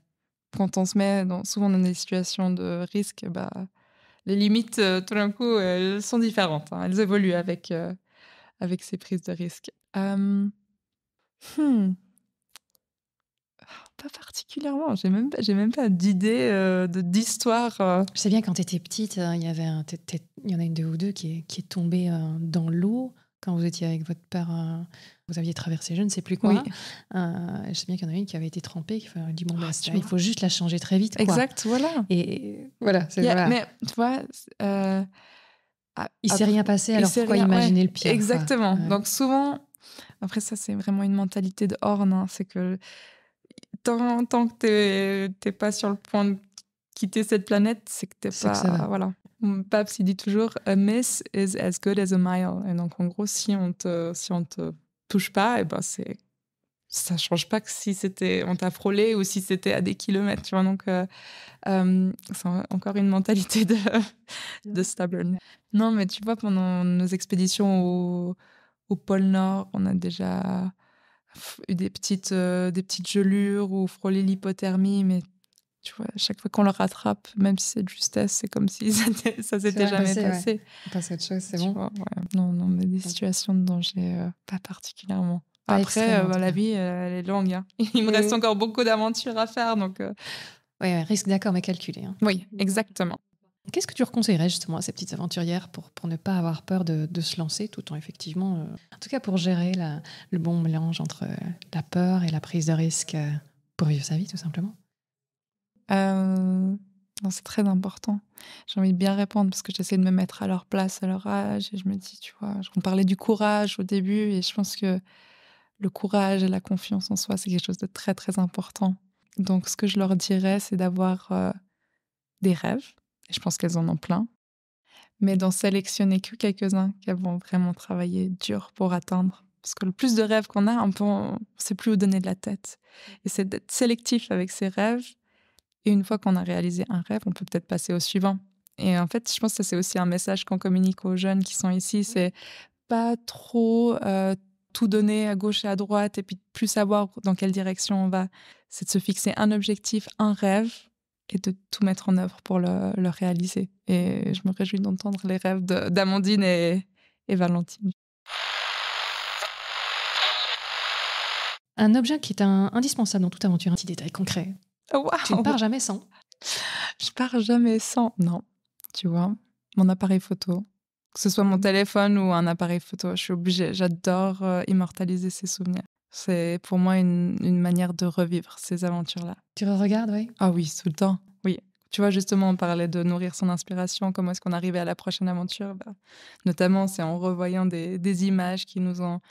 B: Quand on se met dans... souvent dans des situations de risque, bah, les limites, euh, tout d'un coup, elles euh, sont différentes. Hein. Elles évoluent avec, euh, avec ces prises de risque. Hmm.
A: Pas particulièrement. J'ai même pas, j'ai même pas d'idée de, d'histoire. Je sais bien quand tu étais petite, hein, il y avait, il y en a une ou deux qui est, qui est tombée dans l'eau quand vous étiez avec votre père, euh, vous aviez traversé je ne sais plus quoi. Euh, je sais bien qu'il y en a une qui avait été trempée, qui bon, ah, ben, il faut juste la changer très vite. Exact, voilà. Et voilà, c'est Mais tu vois. Euh, il s'est rien passé, alors pourquoi imaginer le pire Exactement.
B: Donc souvent, après ça, c'est vraiment une mentalité de horn. Hein, c'est que tant, tant que n'es pas sur le point de quitter cette planète, c'est que tu n'es pas. voilà. Mon pape dit toujours a miss is as good as a mile. Et donc en gros, si on te, si on te touche pas, et eh ben c'est ça change pas que si c'était on t'a frôlé ou si c'était à des kilomètres. Tu vois donc euh, euh, c'est encore une mentalité de, de stubborn. Non, mais tu vois pendant nos expéditions au, au pôle Nord, on a déjà eu des petites, euh, des petites gelures ou frôlé l'hypothermie, mais tu vois, chaque fois qu'on le rattrape, même si c'est de justesse, c'est comme si ça s'était jamais passé. Pas cette chose, c'est bon. Non, non, mais des situations de danger, euh, pas particulièrement. Après, euh, bah, la vie,
A: euh, elle est longue. Hein. Il me reste encore beaucoup d'aventures à faire, donc. Oui, risque d'accord, mais calculé. Hein. Oui, exactement. Qu'est-ce que tu reconseillerais justement à ces petites aventurières pour, pour ne pas avoir peur de, de se lancer tout en effectivement, en tout cas pour gérer la, le bon mélange entre la peur et la prise de risque pour vivre sa vie tout simplement euh,
B: c'est très important. J'ai envie de bien répondre parce que j'essaie de me mettre à leur place, à leur âge. Et je me dis, tu vois, on parlait du courage au début et je pense que le courage et la confiance en soi, c'est quelque chose de très, très important. Donc, ce que je leur dirais, c'est d'avoir euh, des rêves. Et je pense qu'elles en ont plein. Mais d'en sélectionner que quelques-uns qu'elles vont vraiment travailler dur pour atteindre. Parce que le plus de rêves qu'on a, c'est on plus où donner de la tête. Et c'est d'être sélectif avec ses rêves et une fois qu'on a réalisé un rêve, on peut peut-être passer au suivant. Et en fait, je pense que c'est aussi un message qu'on communique aux jeunes qui sont ici, c'est pas trop euh, tout donner à gauche et à droite et puis plus savoir dans quelle direction on va. C'est de se fixer un objectif, un rêve et de tout mettre en œuvre pour le, réaliser. Et je me réjouis d'entendre les rêves d'Amandine et,
A: Valentine. Un objet qui est indispensable dans toute aventure, un petit détail concret. Wow. Tu ne pars jamais sans. Je pars jamais sans. Non, tu vois, mon appareil photo, que ce soit mon mmh.
B: téléphone ou un appareil photo, je suis obligée. J'adore euh, immortaliser ces souvenirs. C'est pour moi une, une, manière de revivre ces aventures-là. Tu re regardes, oui Ah oui, tout le temps. Oui. Tu vois, justement, on parlait de nourrir son inspiration, comment est-ce qu'on arrivait à la prochaine aventure. Bah, notamment, c'est en revoyant des, des, images qui nous ont.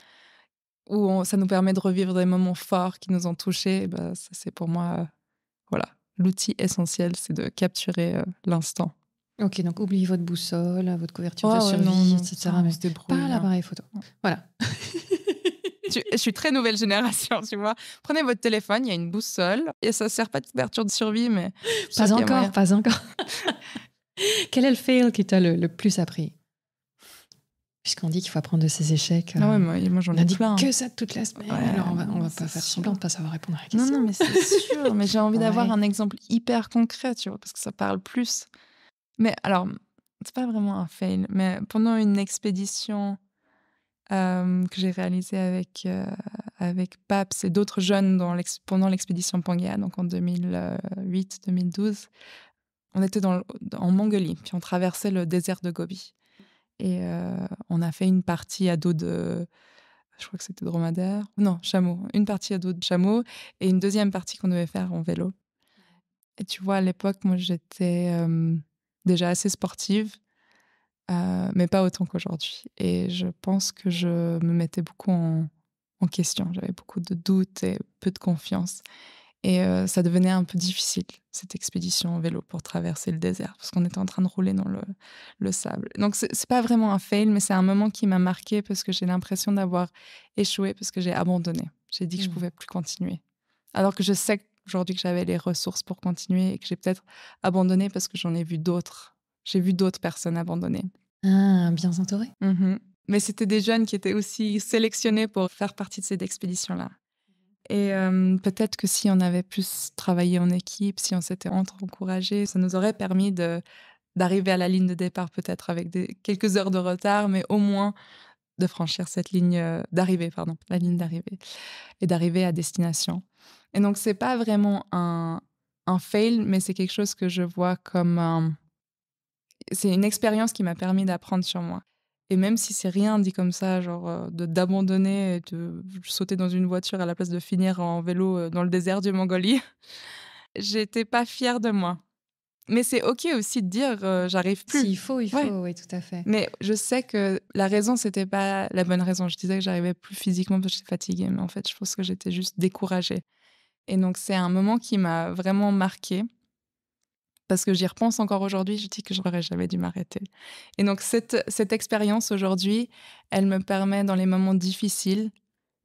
B: où ça nous permet de revivre des moments forts qui nous ont touchés. Bah, ça, c'est pour moi euh, voilà, l'outil essentiel, c'est de capturer euh, l'instant.
A: Ok, donc oubliez votre boussole, votre couverture oh, de survie, etc. pas l'appareil photo. Voilà.
B: je suis très nouvelle génération, tu vois. Prenez votre téléphone, il y a une boussole. Et ça ne sert pas de couverture de survie, mais... Pas encore,
A: pas encore. Quel est le fail qui t'a le plus appris Puisqu'on dit qu'il faut apprendre de ses échecs. Ah ouais, euh, moi, j'en dit hein. que ça toute la semaine. alors on va, pas faire semblant de pas savoir répondre à
B: la question. Non, non, mais c'est sûr. mais j'ai envie d'avoir un exemple hyper concret, tu vois, parce que ça parle plus. Mais alors, c'est pas vraiment un fail, mais pendant une expédition euh, que j'ai réalisée avec, euh, avec Paps et d'autres jeunes dans pendant l'expédition Pangaea, donc en 2008-2012, on était dans, en Mongolie, puis on traversait le désert de Gobi. Et euh, on a fait une partie à dos de. Je crois que c'était dromadaire. Non, chameau. Une partie à dos de chameau et une deuxième partie qu'on devait faire en vélo. Et tu vois, à l'époque, moi, j'étais euh, déjà assez sportive, euh, mais pas autant qu'aujourd'hui. Et je pense que je me mettais beaucoup en, en question. J'avais beaucoup de doutes et peu de confiance. Et euh, ça devenait un peu difficile, cette expédition en vélo pour traverser le désert, parce qu'on était en train de rouler dans le, sable. Donc, ce n'est pas vraiment un fail, mais c'est un moment qui m'a marqué parce que j'ai l'impression d'avoir échoué, parce que j'ai abandonné. J'ai dit que je mmh. pouvais plus continuer. Alors que je sais aujourd'hui que j'avais les ressources pour continuer et que j'ai peut-être abandonné parce que j'en ai vu d'autres. J'ai vu d'autres personnes abandonner.
A: Ah, bien entourées.
B: Mmh mais c'était des jeunes qui étaient aussi sélectionnés pour faire partie de cette expédition-là. Et euh, peut-être que si on avait plus travaillé en équipe, si on s'était entre encouragé, ça nous aurait permis de d'arriver à la ligne de départ peut-être avec des, quelques heures de retard, mais au moins de franchir cette ligne euh, d'arrivée, pardon, la ligne d'arrivée, et d'arriver à destination. Et donc, c'est pas vraiment un, fail, mais c'est quelque chose que je vois comme C'est une expérience qui m'a permis d'apprendre sur moi. Et même si c'est rien dit comme ça, genre euh, d'abandonner et de sauter dans une voiture à la place de finir en vélo euh, dans le désert du Mongolie, j'étais pas fière de moi. Mais c'est ok aussi de dire euh, j'arrive plus. Il faut, il faut, oui, tout à fait. Mais je sais que la raison, c'était pas la bonne raison. Je disais que j'arrivais plus physiquement parce que j'étais fatiguée, mais en fait, je pense que j'étais juste découragée. Et donc, c'est un moment qui m'a vraiment marquée parce que j'y repense encore aujourd'hui, je dis que je n'aurais jamais dû m'arrêter. Et donc cette, cette expérience aujourd'hui, elle me permet dans les moments difficiles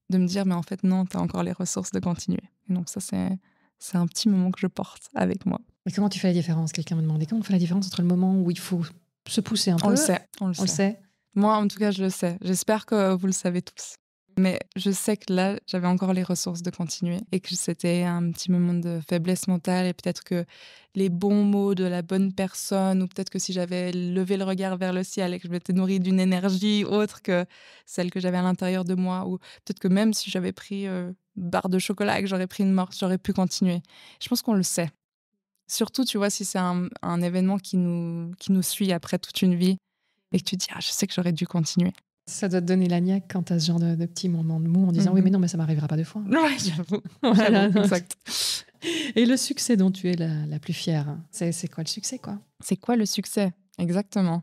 B: de me dire, mais en fait non, tu as encore les
A: ressources de continuer. Et donc ça, c'est, c'est un petit moment que je porte avec moi. Mais comment tu fais la différence Quelqu'un me demandé comment on fait la différence entre le moment où il faut se pousser un peu. On le sait, on le sait.
B: Moi, en tout cas, je le sais. J'espère que vous le savez tous. Mais je sais que là, j'avais encore les ressources de continuer et que c'était un petit moment de faiblesse mentale et peut-être que les bons mots de la bonne personne ou peut-être que si j'avais levé le regard vers le ciel et que je m'étais nourrie d'une énergie autre que celle que j'avais à l'intérieur de moi ou peut-être que même si j'avais pris euh, barre de chocolat et que j'aurais pris une morse, j'aurais pu continuer. Je pense qu'on le sait. Surtout, tu vois, si c'est un, événement qui nous, qui nous suit après toute une vie et que tu dis, ah, je sais que j'aurais dû
A: continuer. Ça doit te donner la niaque quand t'as ce genre de, de petits moments de mou en disant oui mais mhm. non mais ça m'arrivera pas deux fois. Ouais, j'avoue. exact. Et le succès dont tu es la, plus fière, hein, c'est quoi le succès quoi C'est quoi le succès Exactement.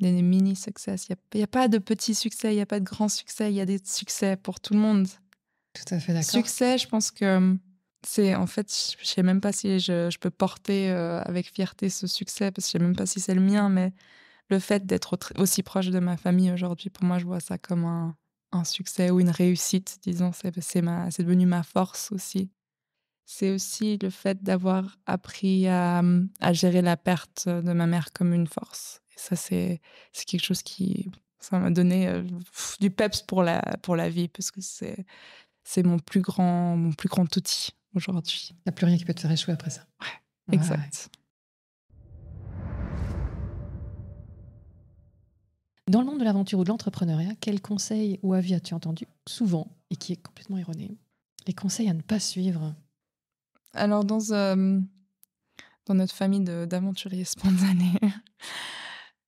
A: Des, mini-succès. Il
B: n'y a, pas de petits succès, il n'y a pas de grands succès, il y a des succès pour tout le monde. Tout à fait d'accord. Succès, je pense que hum, c'est en fait, je ne sais même pas si je, peux porter euh, avec fierté ce succès, parce que je ne sais même pas si c'est le mien, mais le fait d'être aussi proche de ma famille aujourd'hui, pour moi, je vois ça comme un, succès ou une réussite, disons. C'est devenu ma force aussi. C'est aussi le fait d'avoir appris à, gérer la perte de ma mère comme une force. Et ça, c'est quelque chose qui. Ça m'a donné euh, du peps pour la, pour la vie, parce que c'est mon, plus
A: grand, mon plus grand outil aujourd'hui. Il n'y a plus rien qui peut te faire échouer après ça. Ouais, exact. Dans le monde de l'aventure ou de l'entrepreneuriat, quels conseil ou avis as-tu entendu souvent et qui est complètement erroné Les conseils à ne pas suivre Alors, dans, euh, dans notre famille
B: d'aventuriers spontanés,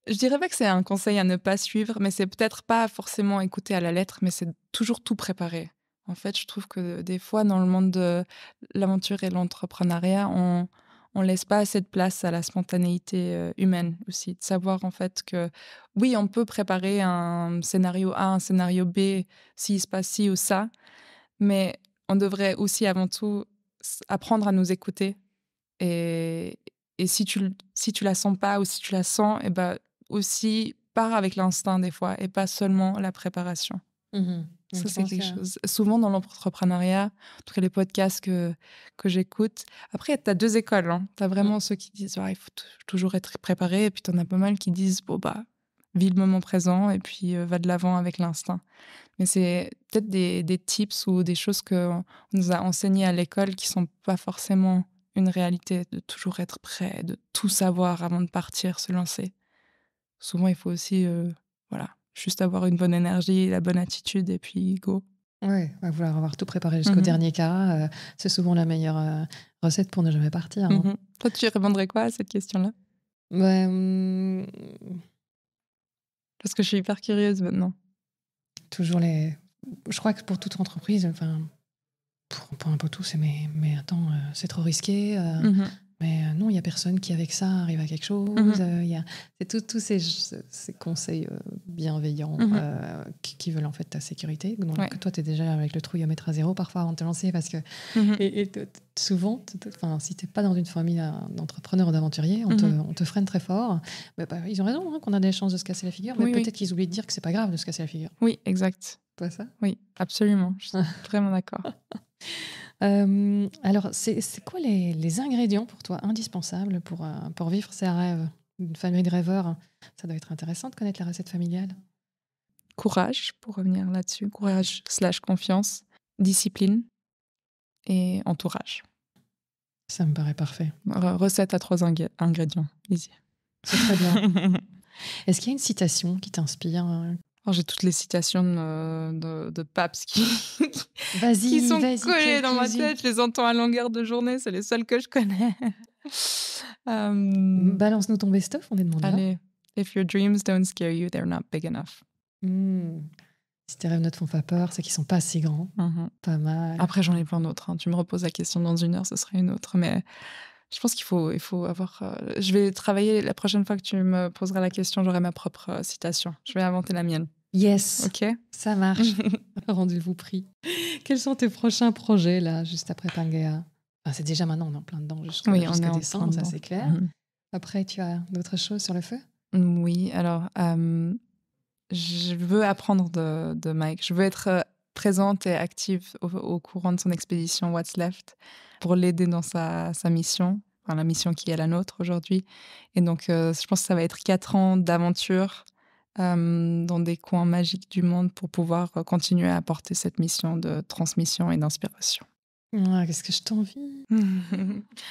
B: je dirais pas que c'est un conseil à ne pas suivre, mais c'est peut-être pas forcément écouter à la lettre, mais c'est toujours tout préparer. En fait, je trouve que des fois, dans le monde de l'aventure et l'entrepreneuriat, on on laisse pas assez de place à la spontanéité euh, humaine aussi, de savoir en fait que oui, on peut préparer un scénario A, un scénario B, s'il se passe ci ou ça, mais on devrait aussi avant tout apprendre à nous écouter. Et, si tu si la sens pas ou si tu la sens, et eh ben aussi pars avec l'instinct des fois et pas seulement la préparation. Mmh Ça, c'est quelque chose. Souvent dans l'entrepreneuriat, en tout cas les podcasts que, que j'écoute. Après, tu as deux écoles. Hein. Tu as mmh. vraiment ceux qui disent il faut toujours être préparé. Et puis, tu en as pas mal qui disent bon, bah, vis le moment présent et puis euh, va de l'avant avec l'instinct. Mais c'est peut-être des, des, tips ou des choses qu'on nous a enseignées à l'école qui sont pas forcément une réalité, de toujours être prêt, de tout savoir avant de partir, se lancer. Souvent, il faut aussi euh, voilà,
A: Juste avoir une bonne énergie, la bonne attitude et puis go. Oui, vouloir avoir tout préparé jusqu'au mhm. dernier cas, euh, c'est souvent la meilleure euh, recette pour ne jamais partir. Hein. Mhm.
B: Toi, tu répondrais quoi à
A: cette question-là mmh. Parce que je suis hyper curieuse maintenant. Toujours les. Je crois que pour toute entreprise, enfin, pour, un peu tout, c'est mais, mais attends, euh, c'est trop risqué. Mhm. Mais euh, non, il n'y a personne qui, avec ça, arrive à quelque chose. Mhm. Euh, c'est tous ces, conseils euh, bienveillants mhm. qui, veulent en fait ta sécurité. Donc, toi, tu es déjà avec le trouillomètre à zéro parfois avant de te lancer parce que. Mhm. Et, souvent, enfin, si tu n'es pas dans une famille d'entrepreneurs ou d'aventuriers, on, te freine très fort. Bah, bah, ils ont raison hein, qu'on a des chances de se casser la figure, mais peut-être qu'ils oublient de dire que c'est pas grave de se casser la figure. Oui, exact. Toi, ça Oui, absolument. Je suis vraiment d'accord. Euh, alors, c'est quoi les, ingrédients pour toi indispensables pour, euh, pour vivre ces rêves Une famille de rêveurs, ça doit être intéressant de connaître la recette familiale. Courage, pour revenir là-dessus, courage slash confiance, discipline
B: et entourage.
A: Ça me paraît parfait.
B: recette à trois ingrédients, Lizzie. C'est très bien. Est-ce qu'il y a une citation qui t'inspire, euh, Oh, j'ai toutes les citations de, de, qui, sont collées dans ma tête. Je les entends à longueur de journée. C'est les seuls que je connais. Euh, Balance-nous ton best-of,
A: on est demandé.
B: Hein. if your dreams don't scare you, they're not big enough.
A: Hmm. Si tes rêves ne te font pas peur, c'est qu'ils sont pas si grands. Mhm. Pas mal. Après, j'en
B: ai plein d'autres. Hein. Tu me reposes la question dans une heure, ce serait une autre. Mais je pense qu'il faut, il faut avoir. Euh, je vais travailler la prochaine fois que tu me poseras la question, j'aurai ma propre euh, citation. Je vais inventer la mienne.
A: Yes. Ok. Ça marche. Rendez-vous pris. Quels sont tes prochains projets là, juste après Pangea enfin, C'est déjà maintenant, on est en plein dedans jusqu'à oui, jusqu décembre, ça c'est clair. Mhm. Après, tu as d'autres choses sur le feu mm, Oui.
B: Alors, euh, je veux apprendre de, Mike. Je veux être euh, présente et active au, courant de son expédition What's Left pour l'aider dans sa, mission. la mission qui est la nôtre aujourd'hui. Et donc, euh, je pense que ça va être quatre ans d'aventure euh, dans des coins magiques du monde pour pouvoir euh, continuer à apporter cette mission de transmission et d'inspiration.
A: Ah, qu'est-ce que je t'envie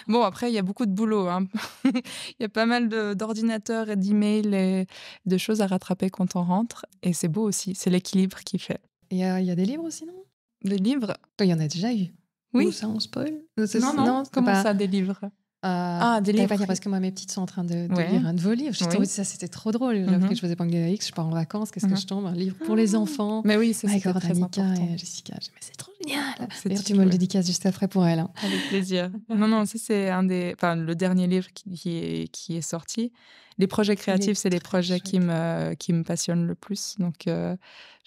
B: Bon, après, il y a beaucoup de boulot. Hein. il y a pas mal d'ordinateurs et d'emails et de choses à rattraper quand on rentre.
A: Et c'est beau aussi, c'est l'équilibre qui fait. Il y, a, des livres aussi, non Des livres Il y en a déjà eu. Oui. Ou ça, on spoil Non, non, comment ça, des livres euh, ah, des livres. parce que moi, mes petites sont en train de, lire un de vos livres. ça, c'était trop drôle. Mm -hmm. que je faisais Pangea X, je pars en vacances, qu'est-ce que mm-hmm. je tombe Un livre pour les ah. enfants. Mais oui, c'est Avec Ordanica et Jessica. Mais c'est trop ah, génial. D'ailleurs, tu me le dédicaces juste après pour elle. Hein.
B: Avec plaisir. non, non, ça, c'est un des, enfin, le dernier livre qui, est, qui est sorti. Les projets créatifs, c'est les projets qui me, qui me passionnent le plus. Donc, euh,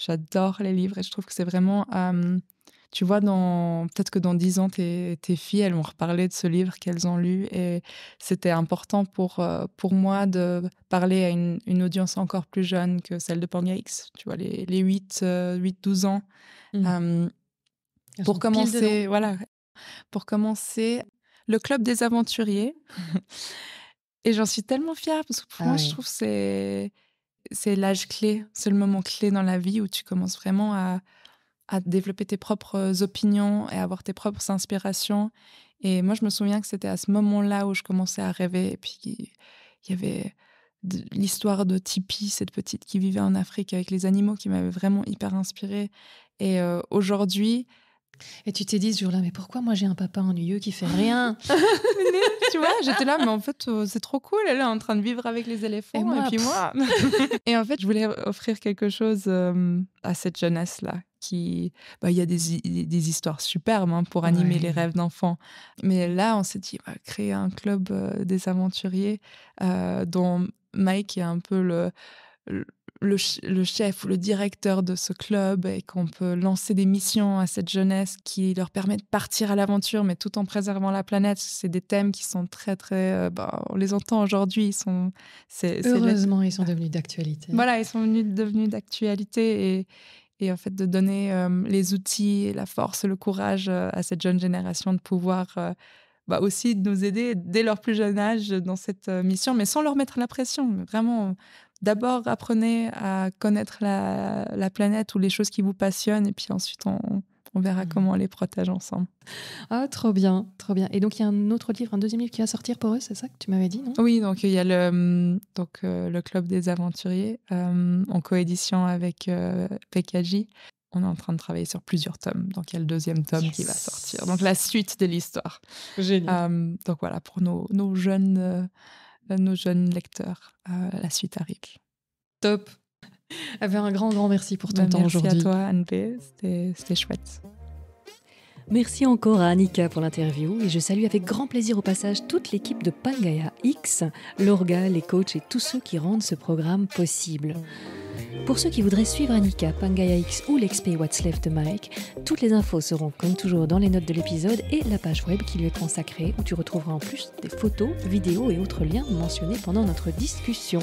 B: j'adore les livres et je trouve que c'est vraiment. Euh, tu vois, dans peut-être que dans dix ans, tes, filles, elles vont reparler de ce livre qu'elles ont lu. Et c'était important pour, euh, pour moi de parler à une, audience encore plus jeune que celle de Panga X, tu vois, les, les 8, 12 euh, ans. Mmh. Euh, pour commencer, voilà, pour commencer, le club des aventuriers. et j'en suis tellement fière parce que pour ah moi, je trouve que c'est c'est l'âge clé, c'est le moment clé dans la vie où tu commences vraiment à, à développer tes propres opinions et avoir tes propres inspirations. Et moi, je me souviens que c'était à ce moment-là où je commençais à rêver. Et puis, il y avait l'histoire de Tipi, cette petite qui vivait en Afrique avec les animaux, qui m'avait vraiment hyper inspirée. Et euh, aujourd'hui, et tu t'es dit ce
A: jour-là, mais pourquoi moi j'ai un papa ennuyeux qui fait rien
B: Tu vois, j'étais là, mais en fait, euh, c'est trop cool, elle est en train de vivre avec les éléphants, et, puis moi.
A: et en fait, je voulais offrir quelque
B: chose euh, à cette jeunesse-là. Qui, bah, il y a des, histoires superbes hein, pour animer les rêves d'enfants. Mais là, on s'est dit, va créer un club euh, des aventuriers dont Mike est un peu le, le, chef ou le directeur de ce club et qu'on peut lancer des missions à cette jeunesse qui leur permet de partir à l'aventure, mais tout en préservant la planète. C'est des thèmes qui sont très, très. Euh, bah, on les entend aujourd'hui. Ils sont. Heureusement, ils sont ah. devenus d'actualité. Voilà, ils sont devenus d'actualité et, et en fait de donner euh, les outils, la force, le courage euh, à cette jeune génération de pouvoir. Bah aussi de nous aider dès leur plus jeune âge dans cette mission, mais sans leur mettre la pression. Vraiment, d'abord apprenez à connaître la, planète ou les choses qui vous passionnent, et puis ensuite on, verra mhm. comment on les protège ensemble.
A: Ah, trop bien, trop bien. Et donc il y a un autre livre, un deuxième livre qui va sortir pour eux, c'est ça que tu
B: m'avais dit, non Oui, donc il y a le, donc, euh, le Club des Aventuriers euh, en coédition avec euh, On est en train de travailler sur plusieurs tomes, donc il y a le deuxième tome qui va sortir. Donc la suite de l'histoire. Génial. Euh, donc voilà, pour nos jeunes nos jeunes lecteurs. Euh, la suite arrive.
A: Top. un grand, grand merci pour ton bah, temps aujourd'hui. Merci à toi, Anne-P. C'était chouette. Merci encore à Annika pour l'interview et je salue avec grand plaisir au passage toute l'équipe de Pangaya X, l'Orga, les coachs et tous ceux qui rendent ce programme possible. Pour ceux qui voudraient suivre Anika, Pangaya X ou l'expé What's Left de Mike, toutes les infos seront comme toujours dans les notes de l'épisode et la page web qui lui est consacrée où tu retrouveras en plus des photos, vidéos et autres liens mentionnés pendant notre discussion.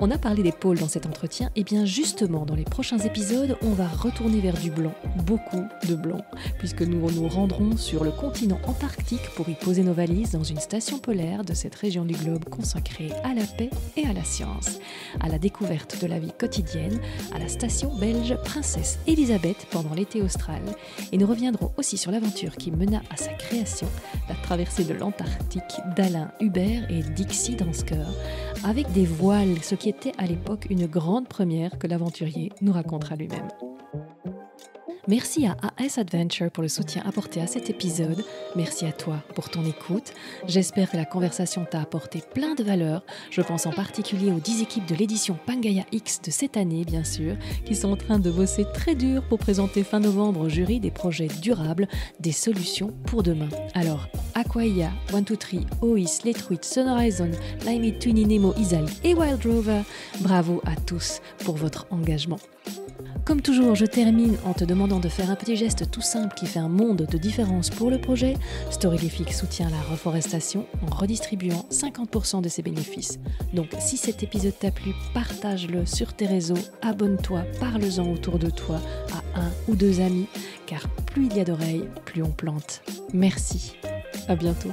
A: On a parlé des pôles dans cet entretien, et eh bien justement, dans les prochains épisodes, on va retourner vers du blanc, beaucoup de blanc, puisque nous nous rendrons sur le continent antarctique pour y poser nos valises dans une station polaire de cette région du globe consacrée à la paix et à la science, à la découverte de la vie quotidienne, à la station belge Princesse Elisabeth pendant l'été austral, et nous reviendrons aussi sur l'aventure qui mena à sa création, la traversée de l'Antarctique d'Alain Hubert et Dixie Dansker, avec des voiles, ce qui était à l'époque une grande première que l'aventurier nous racontera lui-même. Merci à AS Adventure pour le soutien apporté à cet épisode. Merci à toi pour ton écoute. J'espère que la conversation t'a apporté plein de valeurs. Je pense en particulier aux 10 équipes de l'édition Pangaea X de cette année, bien sûr, qui sont en train de bosser très dur pour présenter fin novembre au jury des projets durables, des solutions pour demain. Alors, Aquaia, One Three, Ois, Letruit, Sun Sunhorizon, Limey, Twini, Nemo, Isal et Wild Rover, bravo à tous pour votre engagement. Comme toujours, je termine en te demandant de faire un petit geste tout simple qui fait un monde de différence pour le projet. Storylific soutient la reforestation en redistribuant 50% de ses bénéfices. Donc si cet épisode t'a plu, partage-le sur tes réseaux, abonne-toi, parle-en autour de toi à un ou deux amis, car plus il y a d'oreilles, plus on plante. Merci. À bientôt.